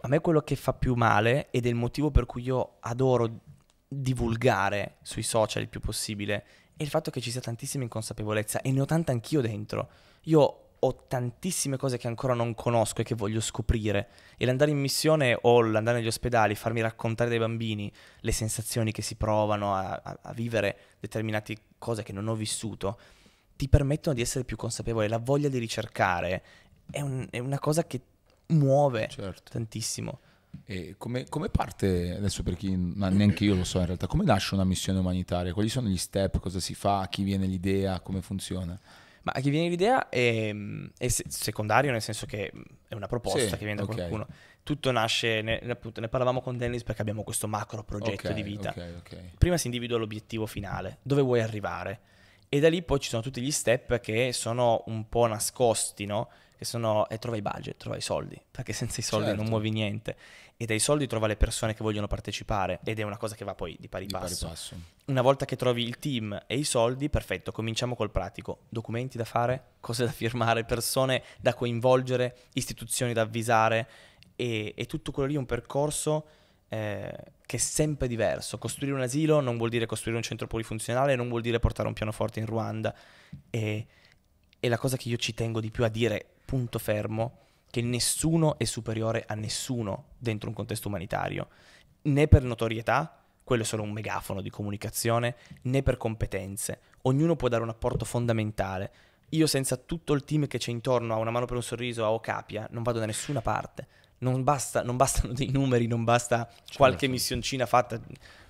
A me quello che fa più male ed è il motivo per cui io adoro divulgare sui social il più possibile è il fatto che ci sia tantissima inconsapevolezza e ne ho tanta anch'io dentro. Io ho tantissime cose che ancora non conosco e che voglio scoprire. E l'andare in missione o l'andare negli ospedali, farmi raccontare dai bambini le sensazioni che si provano a, a, a vivere determinate cose che non ho vissuto, ti permettono di essere più consapevole. La voglia di ricercare è, un, è una cosa che muove certo. tantissimo. E come, come, parte, adesso per chi ma neanche io lo so in realtà, come nasce una missione umanitaria? Quali sono gli step? Cosa si fa? Chi viene l'idea? Come funziona? Ma a chi viene l'idea ehm, è, è, secondario, nel senso che è una proposta sì, che viene da okay. qualcuno. Tutto nasce, ne, appunto, ne parlavamo con Dennis perché abbiamo questo macro progetto okay, di vita. Okay, Prima si individua l'obiettivo finale, dove vuoi arrivare. E da lì poi ci sono tutti gli step che sono un po' nascosti, no? Che sono, e eh, trova i budget, trova i soldi, perché senza i soldi certo. non muovi niente e dai soldi trova le persone che vogliono partecipare ed è una cosa che va poi di pari, di passo. pari passo. Una volta che trovi il team e i soldi, perfetto, cominciamo col pratico. Documenti da fare, cose da firmare, persone da coinvolgere, istituzioni da avvisare e, e tutto quello lì è un percorso eh, che è sempre diverso. Costruire un asilo non vuol dire costruire un centro polifunzionale, non vuol dire portare un pianoforte in Ruanda e, e la cosa che io ci tengo di più a dire, punto fermo, che nessuno è superiore a nessuno dentro un contesto umanitario, né per notorietà, quello è solo un megafono di comunicazione, né per competenze. Ognuno può dare un apporto fondamentale. Io senza tutto il team che c'è intorno a Una mano per un sorriso, a Ocapia, non vado da nessuna parte. Non, basta, non bastano dei numeri, non basta certo. qualche certo. missioncina fatta,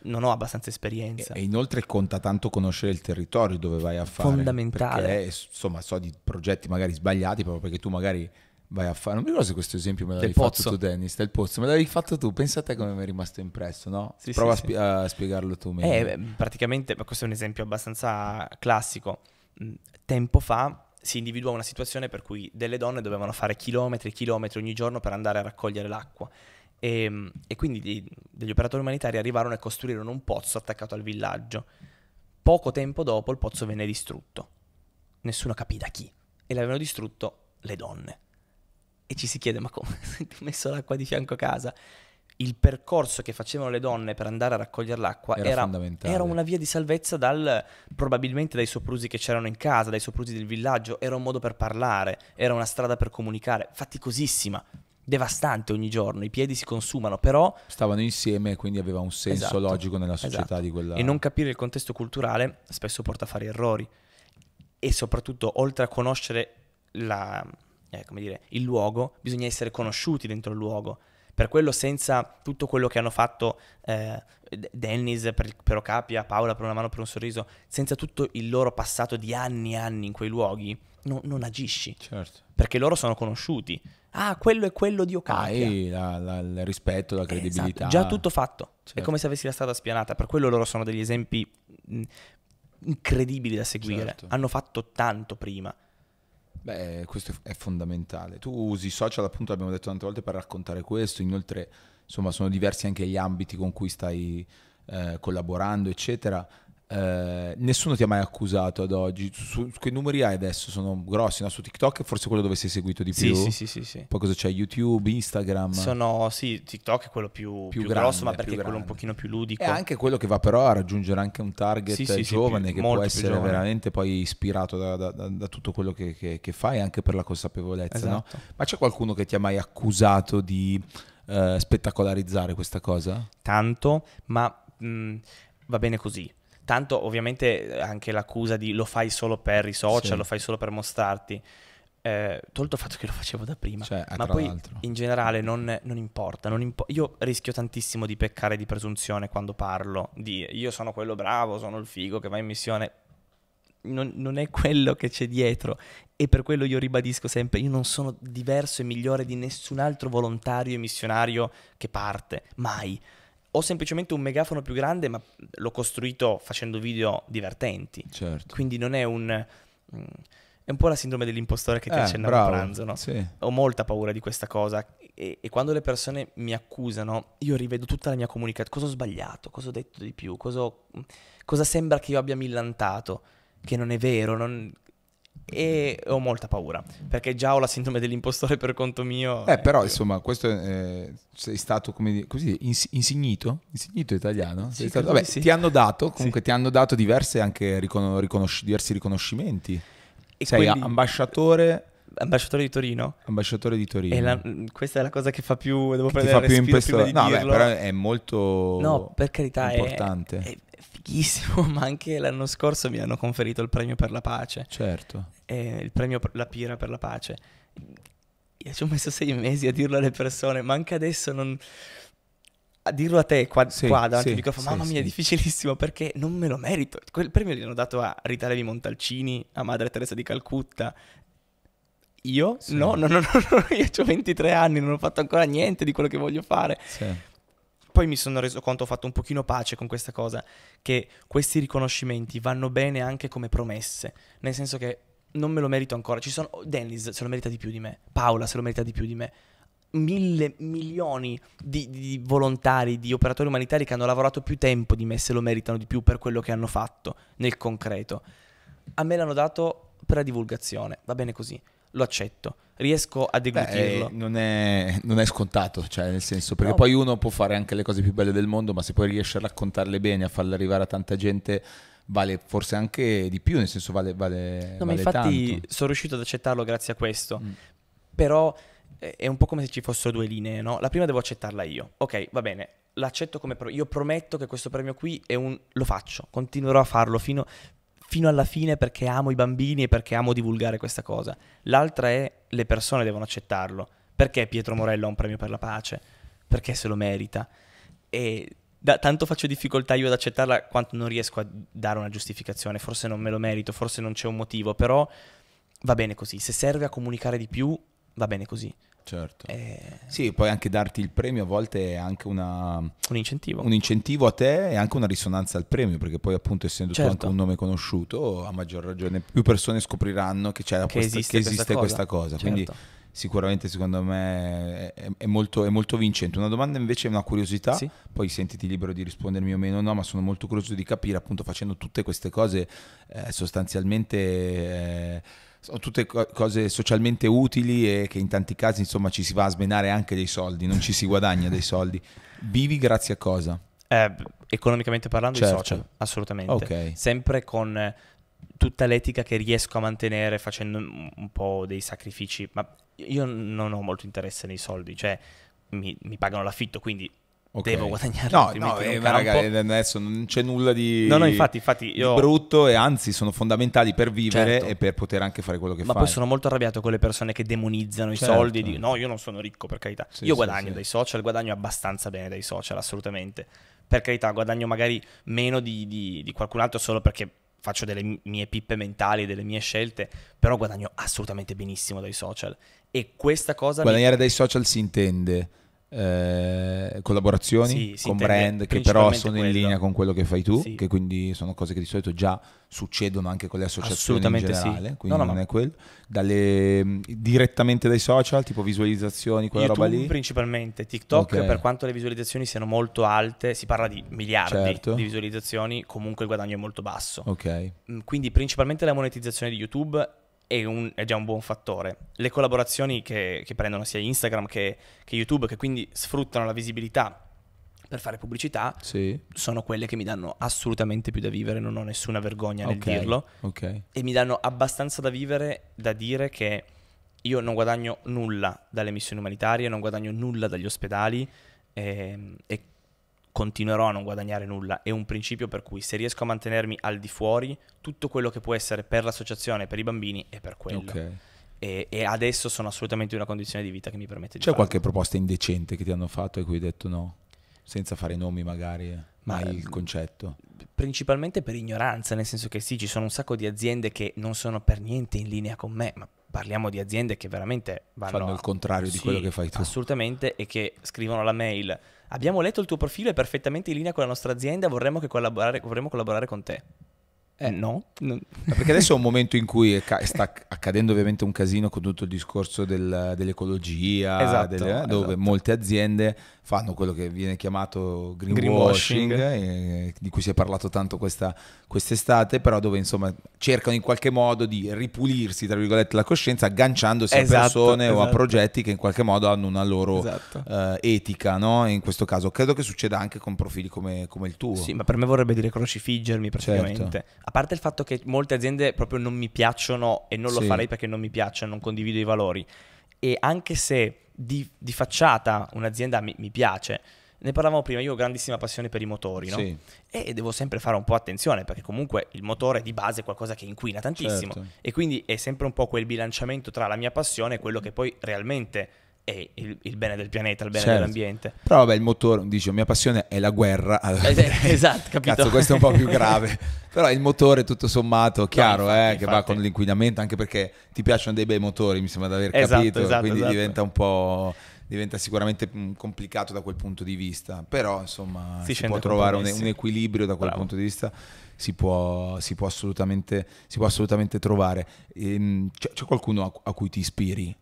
non ho abbastanza esperienza. E, inoltre conta tanto conoscere il territorio dove vai a fare. Fondamentale. Perché, eh, insomma, so di progetti magari sbagliati proprio perché tu magari vai a fare. Non mi ricordo se questo esempio me l'avevi fatto tu, Dennis, del pozzo, me l'avevi fatto tu. Pensa a te come mi è rimasto impresso, no? Sì, Prova sì, a, spi- sì. a, spiegarlo tu meglio. Eh, praticamente, questo è un esempio abbastanza classico. Mm, tempo fa si individuò una situazione per cui delle donne dovevano fare chilometri e chilometri ogni giorno per andare a raccogliere l'acqua. E, ehm, e quindi dei, degli operatori umanitari arrivarono e costruirono un pozzo attaccato al villaggio. Poco tempo dopo il pozzo venne distrutto. Nessuno capì da chi. E l'avevano distrutto le donne e ci si chiede ma come ti ho messo l'acqua di fianco a casa? Il percorso che facevano le donne per andare a raccogliere l'acqua era, era, era una via di salvezza dal, probabilmente dai soprusi che c'erano in casa, dai soprusi del villaggio, era un modo per parlare, era una strada per comunicare, faticosissima devastante ogni giorno, i piedi si consumano, però... Stavano insieme e quindi aveva un senso esatto, logico nella esatto. società esatto. di quella... E non capire il contesto culturale spesso porta a fare errori e soprattutto oltre a conoscere la, eh, come dire, il luogo, bisogna essere conosciuti dentro il luogo. Per quello senza tutto quello che hanno fatto eh, Dennis per, per Ocapia, Paola per una mano per un sorriso, senza tutto il loro passato di anni e anni in quei luoghi, no, non agisci. Certo. Perché loro sono conosciuti. Ah, quello è quello di Ocapia. Ah, il rispetto, la esatto. credibilità. Esatto. Già tutto fatto. Certo. È come se avessi la strada spianata. Per quello loro sono degli esempi mm, incredibili da seguire. Certo. Hanno fatto tanto prima. Beh, questo è fondamentale. Tu usi i social, appunto, abbiamo detto tante volte, per raccontare questo. Inoltre, insomma, sono diversi anche gli ambiti con cui stai eh, collaborando, eccetera. Eh, nessuno ti ha mai accusato ad oggi. Su, su, che numeri hai adesso? Sono grossi, no? Su TikTok è forse quello dove sei seguito di più. Sì, sì, sì. sì, Poi cosa c'è? YouTube, Instagram? Sono, sì, TikTok è quello più, più, più grande, grosso, ma perché è quello un pochino più ludico. È anche quello che va però a raggiungere anche un target sì, giovane più, che può essere veramente poi ispirato da, da, da, da tutto quello che, che, che, fai, anche per la consapevolezza, esatto. no? Ma c'è qualcuno che ti ha mai accusato di... Eh, spettacolarizzare questa cosa? Tanto, ma mh, mm, va bene così tanto ovviamente anche l'accusa di lo fai solo per i social, sì. lo fai solo per mostrarti. Eh, tolto il fatto che lo facevo da prima, cioè, ma poi l'altro. in generale non, non importa. Non impo- io rischio tantissimo di peccare di presunzione quando parlo di io sono quello bravo, sono il figo che va in missione. Non, non, è quello che c'è dietro e per quello io ribadisco sempre io non sono diverso e migliore di nessun altro volontario e missionario che parte mai ho semplicemente un megafono più grande, ma l'ho costruito facendo video divertenti. Certo. Quindi non è un... Mm, è un po' la sindrome dell'impostore che ti eh, accennavo a pranzo, no? Sì. Ho molta paura di questa cosa e, e, quando le persone mi accusano, io rivedo tutta la mia comunicazione. Cosa ho sbagliato? Cosa ho detto di più? Cosa, mm, cosa sembra che io abbia millantato? Che non è vero, non, e ho molta paura perché già ho la sindrome dell'impostore per conto mio. Eh, però più. Eh. insomma, questo è, eh, sei stato come così insignito, insignito italiano. Sì, stato, vabbè, sì. ti hanno dato, comunque sì. ti hanno dato diverse anche ricon- riconos- diversi riconoscimenti. E sei quelli... ambasciatore Ambasciatore di Torino. Ambasciatore di Torino. La, questa è la cosa che fa più. Devo che prendere ti fa più impressione. No, beh, però è molto. No, per carità. Importante. È, è, fighissimo, ma anche l'anno scorso mi hanno conferito il premio per la pace. Certo. Eh, il premio per La Pira per la pace. Io ci ho messo sei mesi a dirlo alle persone, ma anche adesso non... A dirlo a te qua, sì, qua davanti sì, al microfono, sì, mamma mia, è difficilissimo perché non me lo merito. Quel premio gli hanno dato a Rita Levi Montalcini, a Madre Teresa di Calcutta, io? Sì. No, no, no, no, io ho 23 anni, non ho fatto ancora niente di quello che voglio fare. Sì. Poi mi sono reso conto, ho fatto un pochino pace con questa cosa, che questi riconoscimenti vanno bene anche come promesse, nel senso che non me lo merito ancora, ci sono, Dennis se lo merita di più di me, Paola se lo merita di più di me, mille milioni di, di, volontari, di operatori umanitari che hanno lavorato più tempo di me se lo meritano di più per quello che hanno fatto nel concreto. A me l'hanno dato per la divulgazione, va bene così lo accetto riesco a deglutirlo. Beh, non, è, non, è, scontato, cioè, nel senso, perché no. poi uno può fare anche le cose più belle del mondo, ma se poi riesce a raccontarle bene, a farle arrivare a tanta gente, vale forse anche di più, nel senso, vale, vale, no, vale infatti tanto. sono riuscito ad accettarlo grazie a questo, mm. però eh, è un po' come se ci fossero due linee, no? La prima devo accettarla io, ok, va bene. L'accetto come premio. Io prometto che questo premio qui è un. lo faccio, continuerò a farlo fino, fino alla fine perché amo i bambini e perché amo divulgare questa cosa. L'altra è le persone devono accettarlo. Perché Pietro Morello ha un premio per la pace? Perché se lo merita. E da, tanto faccio difficoltà io ad accettarla quanto non riesco a dare una giustificazione. Forse non me lo merito, forse non c'è un motivo, però va bene così. Se serve a comunicare di più, va bene così. Certo. Eh, sì, poi anche darti il premio a volte è anche una, un, incentivo. un incentivo a te e anche una risonanza al premio, perché poi appunto essendo certo. tu anche certo. un nome conosciuto, a maggior ragione più persone scopriranno che, che, questa, esiste, che esiste, questa, questa cosa. cosa. Certo. Quindi sicuramente secondo me è, è, molto, è, molto, vincente. Una domanda invece è una curiosità, sì. poi sentiti libero di rispondermi o meno, no, ma sono molto curioso di capire appunto facendo tutte queste cose eh, sostanzialmente... Eh, sono tutte cose socialmente utili e che in tanti casi insomma ci si va a smenare anche dei soldi, non ci si guadagna dei soldi. Vivi grazie a cosa? Eh, economicamente parlando certo. di social, assolutamente. Okay. Sempre con eh, tutta l'etica che riesco a mantenere facendo un po' dei sacrifici, ma io non ho molto interesse nei soldi, cioè mi, mi pagano l'affitto, quindi Okay. Devo guadagnare no, no eh, raga, eh, adesso non c'è nulla di, no, no, infatti, infatti io... brutto e anzi sono fondamentali per vivere certo. e per poter anche fare quello che Ma fai. Ma poi sono molto arrabbiato con le persone che demonizzano certo. i soldi. Di... No, io non sono ricco per carità. Sì, io sì, guadagno sì. dai social, guadagno abbastanza bene dai social, assolutamente. Per carità, guadagno magari meno di, di, di qualcun altro solo perché faccio delle mie pippe mentali, delle mie scelte, però guadagno assolutamente benissimo dai social. E questa cosa... Guadagnare mi... dai social si intende eh, collaborazioni sì, sì, con brand che però sono in linea con quello che fai tu, sì. che quindi sono cose che di solito già succedono anche con le associazioni in generale, quindi no, no, non no. è quello. Dalle, mm, direttamente dai social, tipo visualizzazioni, quella YouTube roba lì. principalmente, TikTok okay. per quanto le visualizzazioni siano molto alte, si parla di miliardi certo. di visualizzazioni, comunque il guadagno è molto basso. Ok. Mm, quindi principalmente la monetizzazione di YouTube è, un, è, già un buon fattore. Le collaborazioni che, che prendono sia Instagram che, che, YouTube, che quindi sfruttano la visibilità per fare pubblicità, sì. sono quelle che mi danno assolutamente più da vivere, non ho nessuna vergogna nel okay. dirlo. Okay. E mi danno abbastanza da vivere da dire che io non guadagno nulla dalle missioni umanitarie, non guadagno nulla dagli ospedali ehm, e, e continuerò a non guadagnare nulla. È un principio per cui se riesco a mantenermi al di fuori, tutto quello che può essere per l'associazione, per i bambini, è per quello. Okay. E, e, adesso sono assolutamente in una condizione di vita che mi permette di C'è farlo. qualche proposta indecente che ti hanno fatto e cui hai detto no? Senza fare nomi magari, eh, ma, ma il mm, concetto. Principalmente per ignoranza, nel senso che sì, ci sono un sacco di aziende che non sono per niente in linea con me, ma parliamo di aziende che veramente vanno... Fanno il contrario a, di sì, quello che fai tu. Assolutamente, e che scrivono la mail abbiamo letto il tuo profilo, è perfettamente in linea con la nostra azienda, vorremmo collaborare, vorremmo collaborare con te. Eh no. Perché adesso è un momento in cui ca- sta accadendo ovviamente un casino con tutto il discorso del, dell'ecologia, esatto, delle, eh, dove esatto. molte aziende fanno quello che viene chiamato greenwashing, greenwashing. Eh, di cui si è parlato tanto questa, quest'estate, però dove insomma cercano in qualche modo di ripulirsi, tra virgolette, la coscienza agganciandosi esatto, a persone esatto. o a esatto. progetti che in qualche modo hanno una loro esatto. eh, etica, no? in questo caso credo che succeda anche con profili come, come, il tuo. Sì, ma per me vorrebbe dire crocifiggermi praticamente. Certo. A parte il fatto che molte aziende proprio non mi piacciono e non lo sì. farei perché non mi piacciono, non condivido i valori. E anche se di, di facciata un'azienda mi, mi, piace. Ne parlavamo prima, io ho grandissima passione per i motori, no? sì. E devo sempre fare un po' attenzione perché comunque il motore di base è qualcosa che inquina tantissimo certo. e quindi è sempre un po' quel bilanciamento tra la mia passione e quello che poi realmente è il, il bene del pianeta, il bene certo. dell'ambiente. Però vabbè, il motore, dice, la mia passione è la guerra. Allora, eh, eh, esatto, capito. Cazzo, questo è un po' più grave. Però il motore tutto sommato, chiaro, no, infatti, eh, infatti. che va con l'inquinamento, anche perché ti piacciono dei bei motori, mi sembra di aver esatto, capito, esatto, quindi esatto. diventa un po' diventa sicuramente mm, complicato da quel punto di vista, però insomma si, si può trovare un, un, equilibrio da quel Bravo. punto di vista, si può, si può, assolutamente, si può assolutamente, trovare. Ehm, c'è, qualcuno a, a cui ti ispiri?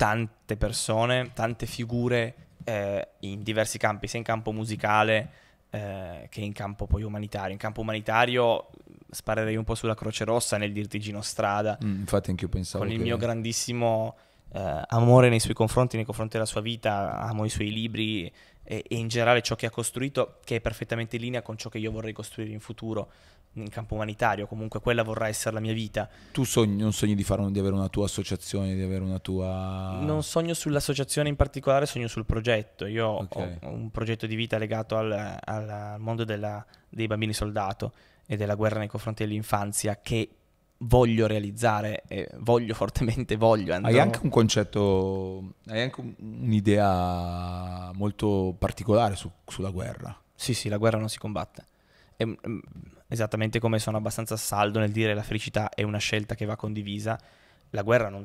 tante persone, tante figure eh, in diversi campi, sia in campo musicale eh, che in campo poi umanitario. In campo umanitario mm, sparerei un po' sulla Croce Rossa nel dirti Gino Strada. Mm, infatti anche io pensavo. Con il mio grandissimo eh, amore nei suoi confronti, nei confronti della sua vita, amo i suoi libri e, e in generale ciò che ha costruito, che è perfettamente in linea con ciò che io vorrei costruire in futuro in campo umanitario, comunque quella vorrà essere la mia vita. Tu sogni, non sogni di, fare, di avere una tua associazione, di avere una tua... Non sogno sull'associazione in particolare, sogno sul progetto. Io okay. ho un progetto di vita legato al, al mondo della, dei bambini soldato e della guerra nei confronti dell'infanzia che voglio realizzare, e voglio fortemente, voglio. Andrò... Hai anche un concetto, hai anche un'idea molto particolare su, sulla guerra. Sì, sì, la guerra non si combatte è, mm, esattamente come sono abbastanza saldo nel dire la felicità è una scelta che va condivisa, la guerra non...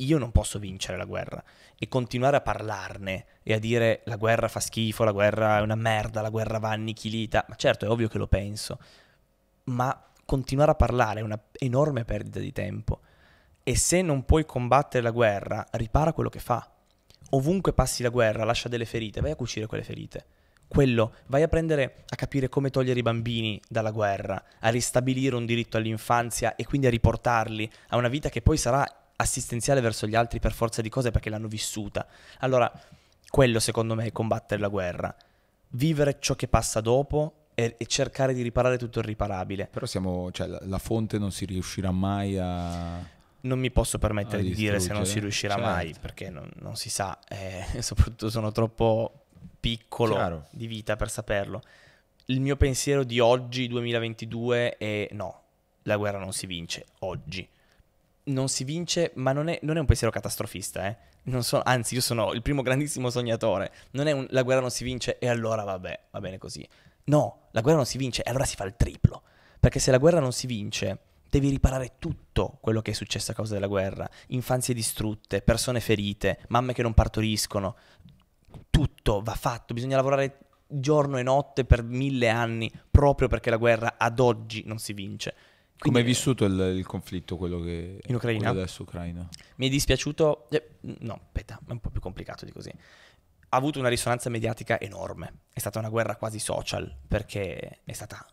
Io non posso vincere la guerra e continuare a parlarne e a dire la guerra fa schifo, la guerra è una merda, la guerra va annichilita. Ma certo, è ovvio che lo penso, ma continuare a parlare è una enorme perdita di tempo. E se non puoi combattere la guerra, ripara quello che fa. Ovunque passi la guerra, lascia delle ferite, vai a cucire quelle ferite quello, vai a prendere, a capire come togliere i bambini dalla guerra, a ristabilire un diritto all'infanzia e quindi a riportarli a una vita che poi sarà assistenziale verso gli altri per forza di cose perché l'hanno vissuta. Allora, quello secondo me è combattere la guerra, vivere ciò che passa dopo e, e cercare di riparare tutto il riparabile. Però siamo, cioè, la, la fonte non si riuscirà mai a non mi posso permettere di dire se non si riuscirà certo. mai, perché non, non si sa, eh, soprattutto sono troppo piccolo Chiaro. di vita per saperlo. Il mio pensiero di oggi, 2022, è no, la guerra non si vince oggi. Non si vince, ma non è, non è un pensiero catastrofista, eh? so, anzi, io sono il primo grandissimo sognatore. Non è un la guerra non si vince e allora vabbè, va bene così. No, la guerra non si vince e allora si fa il triplo. Perché se la guerra non si vince, devi riparare tutto quello che è successo a causa della guerra. Infanzie distrutte, persone ferite, mamme che non partoriscono, tutto va fatto, bisogna lavorare giorno e notte per mille anni, proprio perché la guerra ad oggi non si vince. Come hai vissuto il, il conflitto, quello che in Ucraina? adesso Ucraina? Mi è dispiaciuto, eh, no, aspetta, è un po' più complicato di così. Ha avuto una risonanza mediatica enorme, è stata una guerra quasi social, perché è stata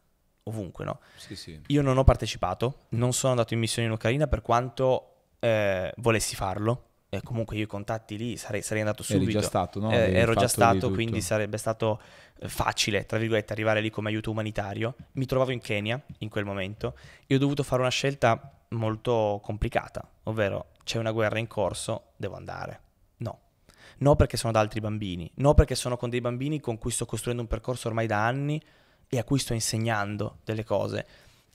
ovunque, no? Sì, sì. Io non ho partecipato, non sono andato in missione in Ucraina per quanto eh, volessi farlo, eh, comunque io i contatti lì sarei, sarei andato subito. Eri già stato, no? Eh, ero già stato, quindi sarebbe stato eh, facile, tra virgolette, arrivare lì come aiuto umanitario. Mi trovavo in Kenya in quel momento e ho dovuto fare una scelta molto complicata, ovvero c'è una guerra in corso, devo andare. No. No perché sono da altri bambini, no perché sono con dei bambini con cui sto costruendo un percorso ormai da anni e a cui sto insegnando delle cose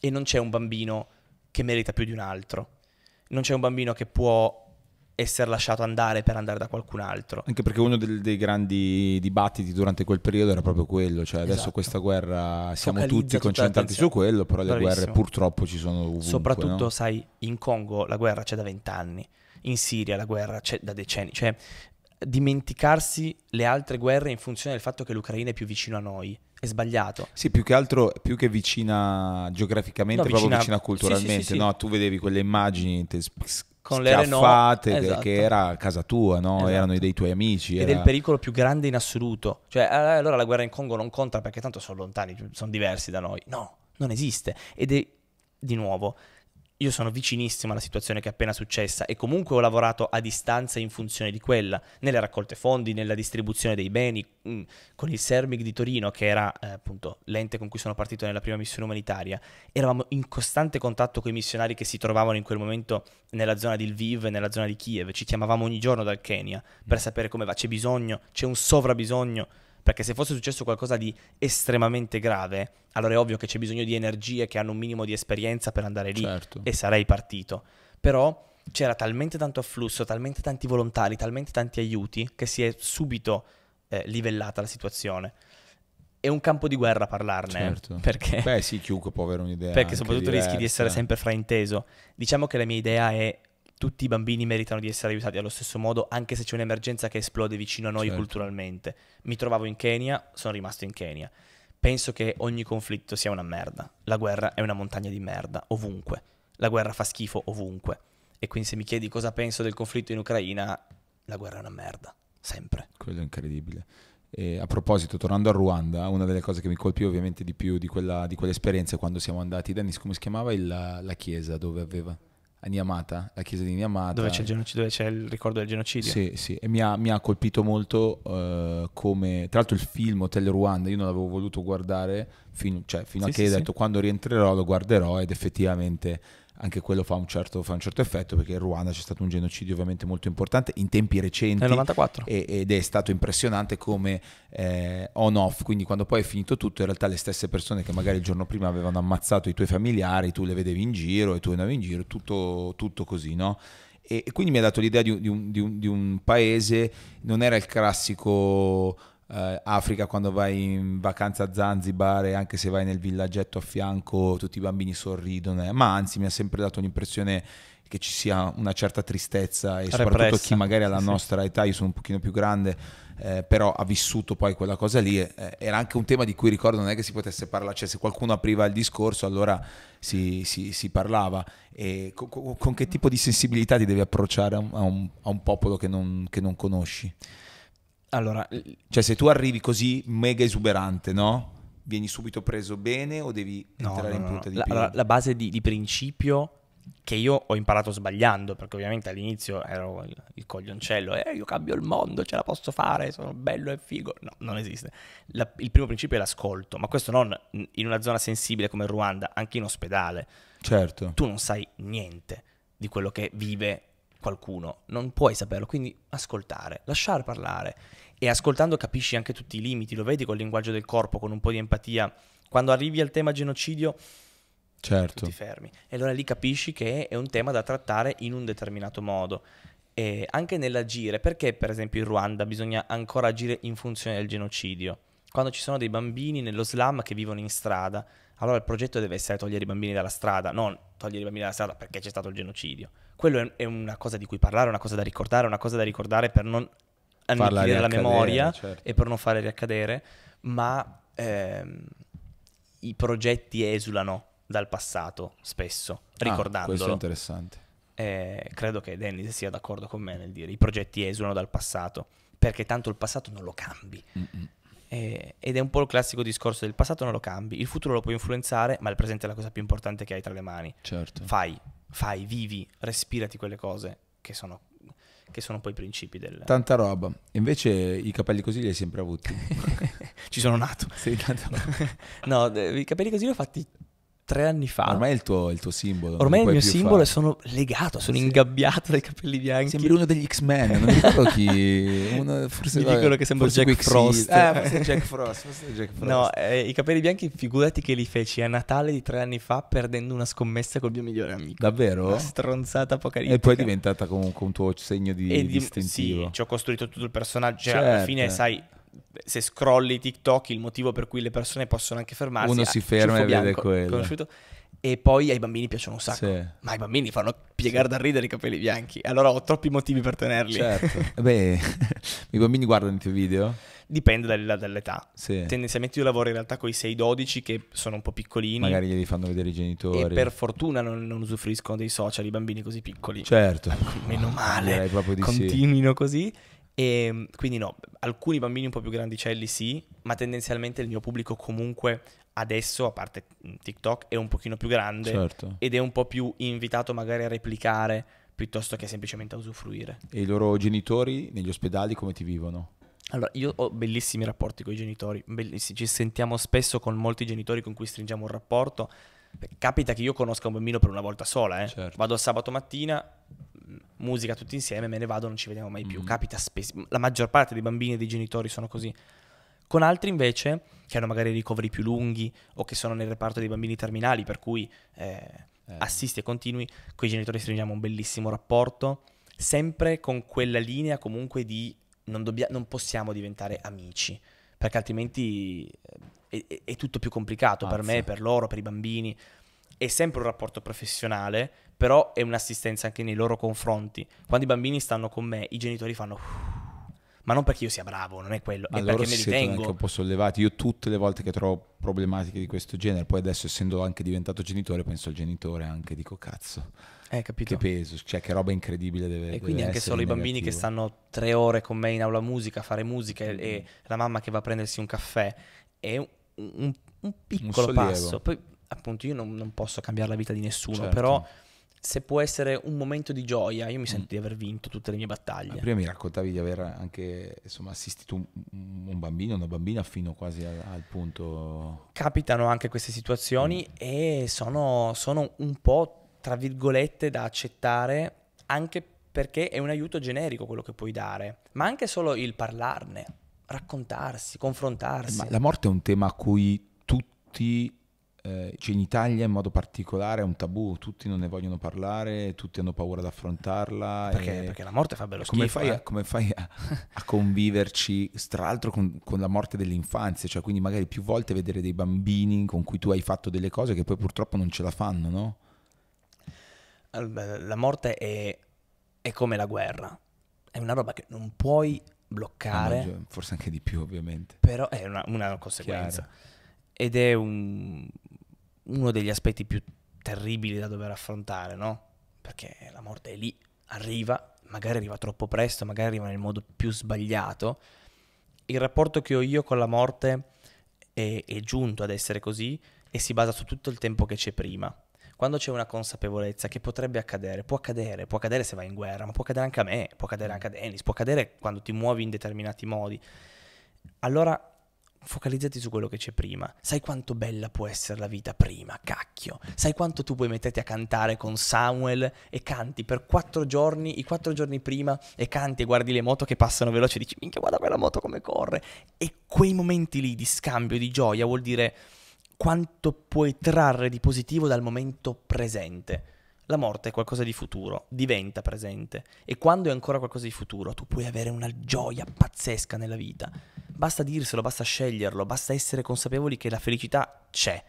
e non c'è un bambino che merita più di un altro. Non c'è un bambino che può essere lasciato andare per andare da qualcun altro. Anche perché uno dei, dei grandi dibattiti durante quel periodo era proprio quello, cioè esatto. adesso questa guerra siamo tutti concentrati su quello, però le guerre purtroppo ci sono ovunque. Soprattutto, no? sai, in Congo la guerra c'è da vent'anni, in Siria la guerra c'è da decenni, cioè dimenticarsi le altre guerre in funzione del fatto che l'Ucraina è più vicino a noi è sbagliato. Sì, più che altro, più che vicina geograficamente, no, vicina, proprio vicina culturalmente. Sì, sì, sì, no? Tu vedevi quelle immagini, te con le Renault esatto. che era casa tua, no? esatto. erano dei tuoi amici. Ed era... è il pericolo più grande in assoluto. Cioè, allora la guerra in Congo non conta perché tanto sono lontani, sono diversi da noi. No, non esiste. Ed è di nuovo io sono vicinissimo alla situazione che è appena successa e comunque ho lavorato a distanza in funzione di quella, nelle raccolte fondi, nella distribuzione dei beni, mm, con il CERMIC di Torino, che era eh, appunto l'ente con cui sono partito nella prima missione umanitaria, eravamo in costante contatto con i missionari che si trovavano in quel momento nella zona di Lviv nella zona di Kiev, ci chiamavamo ogni giorno dal Kenya per mm. sapere come va, c'è bisogno, c'è un sovrabisogno. Perché se fosse successo qualcosa di estremamente grave, allora è ovvio che c'è bisogno di energie che hanno un minimo di esperienza per andare lì certo. e sarei partito. Però c'era talmente tanto afflusso, talmente tanti volontari, talmente tanti aiuti che si è subito eh, livellata la situazione. È un campo di guerra parlarne. Eh, certo. Perché, Beh, sì, chiunque può avere un'idea. Perché soprattutto diversa. rischi di essere sempre frainteso. Diciamo che la mia idea è tutti i bambini meritano di essere aiutati allo stesso modo, anche se c'è un'emergenza che esplode vicino a noi certo. culturalmente. Mi trovavo in Kenya, sono rimasto in Kenya. Penso che ogni conflitto sia una merda. La guerra è una montagna di merda, ovunque. La guerra fa schifo ovunque. E quindi se mi chiedi cosa penso del conflitto in Ucraina, la guerra è una merda, sempre. Quello è incredibile. E a proposito, tornando a Ruanda, una delle cose che mi colpì ovviamente di più di, quella, di quell'esperienza è quando siamo andati, Dennis, come si chiamava il, la chiesa dove aveva? a Niamata, la chiesa di Niamata. Dove c'è il, genocidio, dove c'è il ricordo del genocidio. Sì, sì, e mi ha, mi ha colpito molto uh, come, tra l'altro il film Hotel Rwanda, io non l'avevo voluto guardare fin, cioè, fino sì, a che sì, hai detto quando rientrerò lo guarderò ed effettivamente anche quello fa un, certo, fa un certo effetto perché in Ruanda c'è stato un genocidio ovviamente molto importante in tempi recenti. Nel 94. E, ed è stato impressionante come eh, on-off, quindi quando poi è finito tutto in realtà le stesse persone che magari il giorno prima avevano ammazzato i tuoi familiari, tu le vedevi in giro e tu andavi in giro, tutto, tutto così, no? E, e quindi mi ha dato l'idea di un, di, un, di un paese, non era il classico eh, Africa quando vai in vacanza a Zanzibar e anche se vai nel villaggetto a fianco tutti i bambini sorridono, eh. ma anzi mi ha sempre dato l'impressione che ci sia una certa tristezza e Repressa. soprattutto chi magari alla sì, nostra sì. età, io sono un pochino più grande, eh, però ha vissuto poi quella cosa lì, eh, era anche un tema di cui ricordo non è che si potesse parlare, cioè se qualcuno apriva il discorso allora si, si, si parlava e co- con che tipo di sensibilità ti devi approcciare a un, a un popolo che non, che non conosci? Allora, cioè se tu arrivi così mega esuberante, no? Vieni subito preso bene o devi no, entrare no, in punta di la, più? La, la base di, di, principio che io ho imparato sbagliando, perché ovviamente all'inizio ero il, il coglioncello, eh, io cambio il mondo, ce la posso fare, sono bello e figo. No, non esiste. La, il primo principio è l'ascolto, ma questo non in una zona sensibile come Ruanda, anche in ospedale. Certo. Tu non sai niente di quello che vive qualcuno, non puoi saperlo, quindi ascoltare, lasciar parlare e ascoltando capisci anche tutti i limiti, lo vedi col linguaggio del corpo, con un po' di empatia, quando arrivi al tema genocidio certo. ti fermi e allora lì capisci che è un tema da trattare in un determinato modo. E anche nell'agire, perché per esempio in Ruanda bisogna ancora agire in funzione del genocidio? Quando ci sono dei bambini nello slam che vivono in strada, allora il progetto deve essere togliere i bambini dalla strada, non togliere i bambini dalla strada perché c'è stato il genocidio quello è, è, una cosa di cui parlare, una cosa da ricordare, una cosa da ricordare per non annichilire la memoria certo. e per non fare riaccadere, ma ehm, i progetti esulano dal passato spesso, ah, ricordandolo. Ah, questo è interessante. Eh, credo che Dennis sia d'accordo con me nel dire i progetti esulano dal passato, perché tanto il passato non lo cambi. Mm-mm eh, ed è un po' il classico discorso del passato non lo cambi, il futuro lo puoi influenzare, ma il presente è la cosa più importante che hai tra le mani. Certo. Fai, fai, vivi, respirati quelle cose che sono, che sono poi i principi del... Tanta roba. Invece i capelli così li hai sempre avuti. Ci sono nato. Sì, no, i capelli così li ho fatti tre anni fa. Ormai è il tuo, il tuo simbolo. Ormai è il mio simbolo e sono legato, sono sì. ingabbiato dai capelli bianchi. Sembri uno degli X-Men, non ricordo chi. Uno, forse Mi dicono che sembra Jack, Frost. Eh, Jack Frost. Forse Jack Frost. No, eh, i capelli bianchi, figurati che li feci a Natale di tre anni fa perdendo una scommessa col mio migliore amico. Davvero? Una stronzata apocalittica. E poi è diventata comunque un tuo segno di, e di distintivo. Sì, ci ho costruito tutto il personaggio. Cioè, certo. alla fine, certo. sai se scrolli TikTok, il motivo per cui le persone possono anche fermarsi uno si ferma e vede quello. Conosciuto. E poi ai bambini piacciono un sacco. Sì. Ma ai bambini fanno piegare sì. da ridere i capelli bianchi. Allora ho troppi motivi per tenerli. Certo. Beh, i bambini guardano i tuoi video? Dipende dalla, dall'età. Sì. Tendenzialmente io lavoro in realtà con i 6-12 che sono un po' piccolini. Magari glieli fanno vedere i genitori. E per fortuna non, non usufruiscono dei social i bambini così piccoli. Certo. Meno male. Continuino sì. così. E ehm, quindi no, alcuni bambini un po' più grandicelli sì, ma tendenzialmente il mio pubblico comunque adesso, a parte TikTok, è un pochino più grande certo. ed è un po' più invitato magari a replicare piuttosto che semplicemente a usufruire. E i loro genitori negli ospedali come ti vivono? Allora, io ho bellissimi rapporti con i genitori, bellissimi. ci sentiamo spesso con molti genitori con cui stringiamo un rapporto. Capita che io conosca un bambino per una volta sola, eh? certo. vado sabato mattina, musica tutti insieme, me ne vado, non ci vediamo mai più. Mm. Capita spesso, la maggior parte dei bambini e dei genitori sono così. Con altri invece, che hanno magari ricoveri più lunghi o che sono nel reparto dei bambini terminali, per cui eh, eh. assisti e continui, con i genitori stringiamo un bellissimo rapporto, sempre con quella linea comunque di non, dobbia- non possiamo diventare amici, perché altrimenti eh, è, è tutto più complicato Pazza. per me, per loro, per i bambini. È sempre un rapporto professionale, però è un'assistenza anche nei loro confronti. Quando i bambini stanno con me, i genitori fanno... Ma non perché io sia bravo, non è quello, ma è perché me li tengo. anche un po' sollevati. Io tutte le volte che trovo problematiche di questo genere, poi adesso essendo anche diventato genitore, penso al genitore anche, dico cazzo. Eh, capito. Che peso, cioè che roba incredibile deve essere. E quindi anche solo i bambini che stanno tre ore con me in aula musica a fare musica mm-hmm. e la mamma che va a prendersi un caffè, è un, un, un piccolo un passo. Poi appunto io non, non, posso cambiare la vita di nessuno, certo. però se può essere un momento di gioia, io mi mm. sento mm. di aver vinto tutte le mie battaglie. Ma prima mi raccontavi di aver anche insomma, assistito un, un, bambino, una bambina fino quasi al, al punto... Capitano anche queste situazioni mm. e sono, sono un po', tra virgolette, da accettare anche perché è un aiuto generico quello che puoi dare, ma anche solo il parlarne, raccontarsi, confrontarsi. Ma la morte è un tema a cui tutti eh, cioè in Italia in modo particolare è un tabù, tutti non ne vogliono parlare, tutti hanno paura ad affrontarla. Perché, eh, perché la morte fa bello come schifo. Fai eh? a, come fai a, a conviverci, tra l'altro con, con, la morte dell'infanzia, cioè quindi magari più volte vedere dei bambini con cui tu hai fatto delle cose che poi purtroppo non ce la fanno, no? La morte è, è come la guerra, è una roba che non puoi bloccare. No, ah, forse anche di più ovviamente. Però è una, una conseguenza. Chiaro. Ed è un, uno degli aspetti più terribili da dover affrontare, no? Perché la morte è lì, arriva, magari arriva troppo presto, magari arriva nel modo più sbagliato. Il rapporto che ho io con la morte è, è giunto ad essere così e si basa su tutto il tempo che c'è prima. Quando c'è una consapevolezza che potrebbe accadere, può accadere, può accadere se vai in guerra, ma può accadere anche a me, può accadere anche a Dennis, può accadere quando ti muovi in determinati modi. Allora focalizzati su quello che c'è prima. Sai quanto bella può essere la vita prima, cacchio. Sai quanto tu puoi metterti a cantare con Samuel e canti per quattro giorni, i quattro giorni prima, e canti e guardi le moto che passano veloci e dici, minchia, guarda quella moto come corre. E quei momenti lì di scambio, di gioia, vuol dire quanto puoi trarre di positivo dal momento presente. La morte è qualcosa di futuro, diventa presente e quando è ancora qualcosa di futuro tu puoi avere una gioia pazzesca nella vita. Basta dirselo, basta sceglierlo, basta essere consapevoli che la felicità c'è.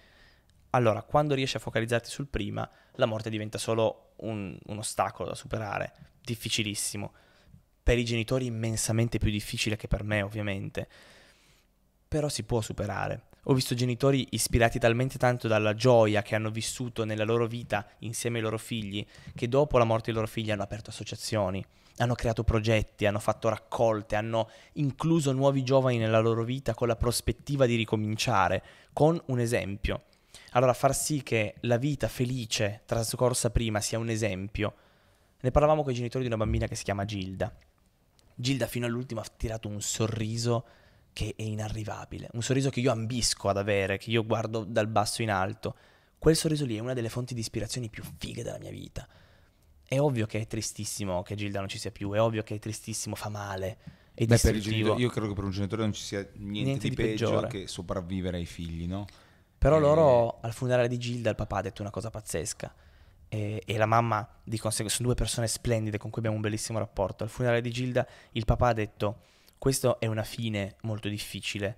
Allora, quando riesci a focalizzarti sul prima, la morte diventa solo un, un ostacolo da superare, difficilissimo. Per i genitori immensamente più difficile che per me, ovviamente. Però si può superare ho visto genitori ispirati talmente tanto dalla gioia che hanno vissuto nella loro vita insieme ai loro figli, che dopo la morte dei loro figli hanno aperto associazioni, hanno creato progetti, hanno fatto raccolte, hanno incluso nuovi giovani nella loro vita con la prospettiva di ricominciare, con un esempio. Allora far sì che la vita felice trascorsa prima sia un esempio. Ne parlavamo con i genitori di una bambina che si chiama Gilda. Gilda fino all'ultimo ha tirato un sorriso che è inarrivabile, un sorriso che io ambisco ad avere, che io guardo dal basso in alto. Quel sorriso lì è una delle fonti di ispirazione più fighe della mia vita. È ovvio che è tristissimo che Gilda non ci sia più, è ovvio che è tristissimo, fa male. È Beh, per genitori, io credo che per un genitore non ci sia niente, niente di, di peggio peggiore. che sopravvivere ai figli, no? Però e... Eh, loro al funerale di Gilda il papà ha detto una cosa pazzesca e, e la mamma di conseguenza sono due persone splendide con cui abbiamo un bellissimo rapporto. Al funerale di Gilda il papà ha detto questa è una fine molto difficile,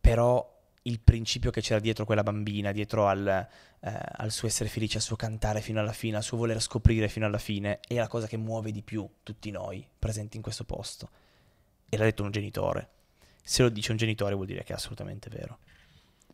però il principio che c'era dietro quella bambina, dietro al, eh, al, suo essere felice, al suo cantare fino alla fine, al suo voler scoprire fino alla fine, è la cosa che muove di più tutti noi presenti in questo posto. E l'ha detto un genitore. Se lo dice un genitore vuol dire che è assolutamente vero.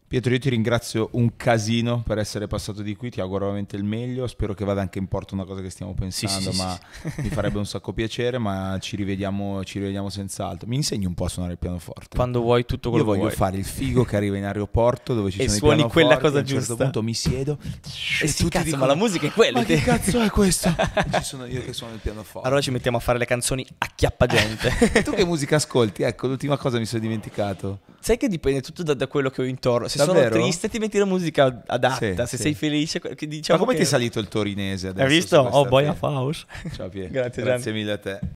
Pietro, io ti ringrazio un casino per essere passato di qui, ti auguro veramente il meglio, spero che vada anche in porto una cosa che stiamo pensando, sì, sì, ma sì, mi farebbe un sacco piacere, ma ci rivediamo, ci rivediamo senz'altro. Mi insegni un po' a suonare il pianoforte? Quando vuoi tutto quello che vuoi. Io voglio fare il figo che arriva in aeroporto dove ci e sono i pianoforti. E suoni quella cosa giusta. A un certo punto mi siedo e, e tutti cazzo, dicono, ma la musica è quella. Ma che cazzo è questo? ci sono io che suono il pianoforte. Allora ci mettiamo a fare le canzoni a chiappagente. Eh, tu che musica ascolti? Ecco, l'ultima cosa mi sono dimenticato. Sai che dipende tutto da, da quello che ho intorno se Davvero? sono triste ti metti la musica adatta, sì, se sì. sei felice... Diciamo Ma come che... ti è salito il torinese adesso? Hai visto? Oh, Boia Faust. Ciao Pier. Grazie, Grazie mille a te.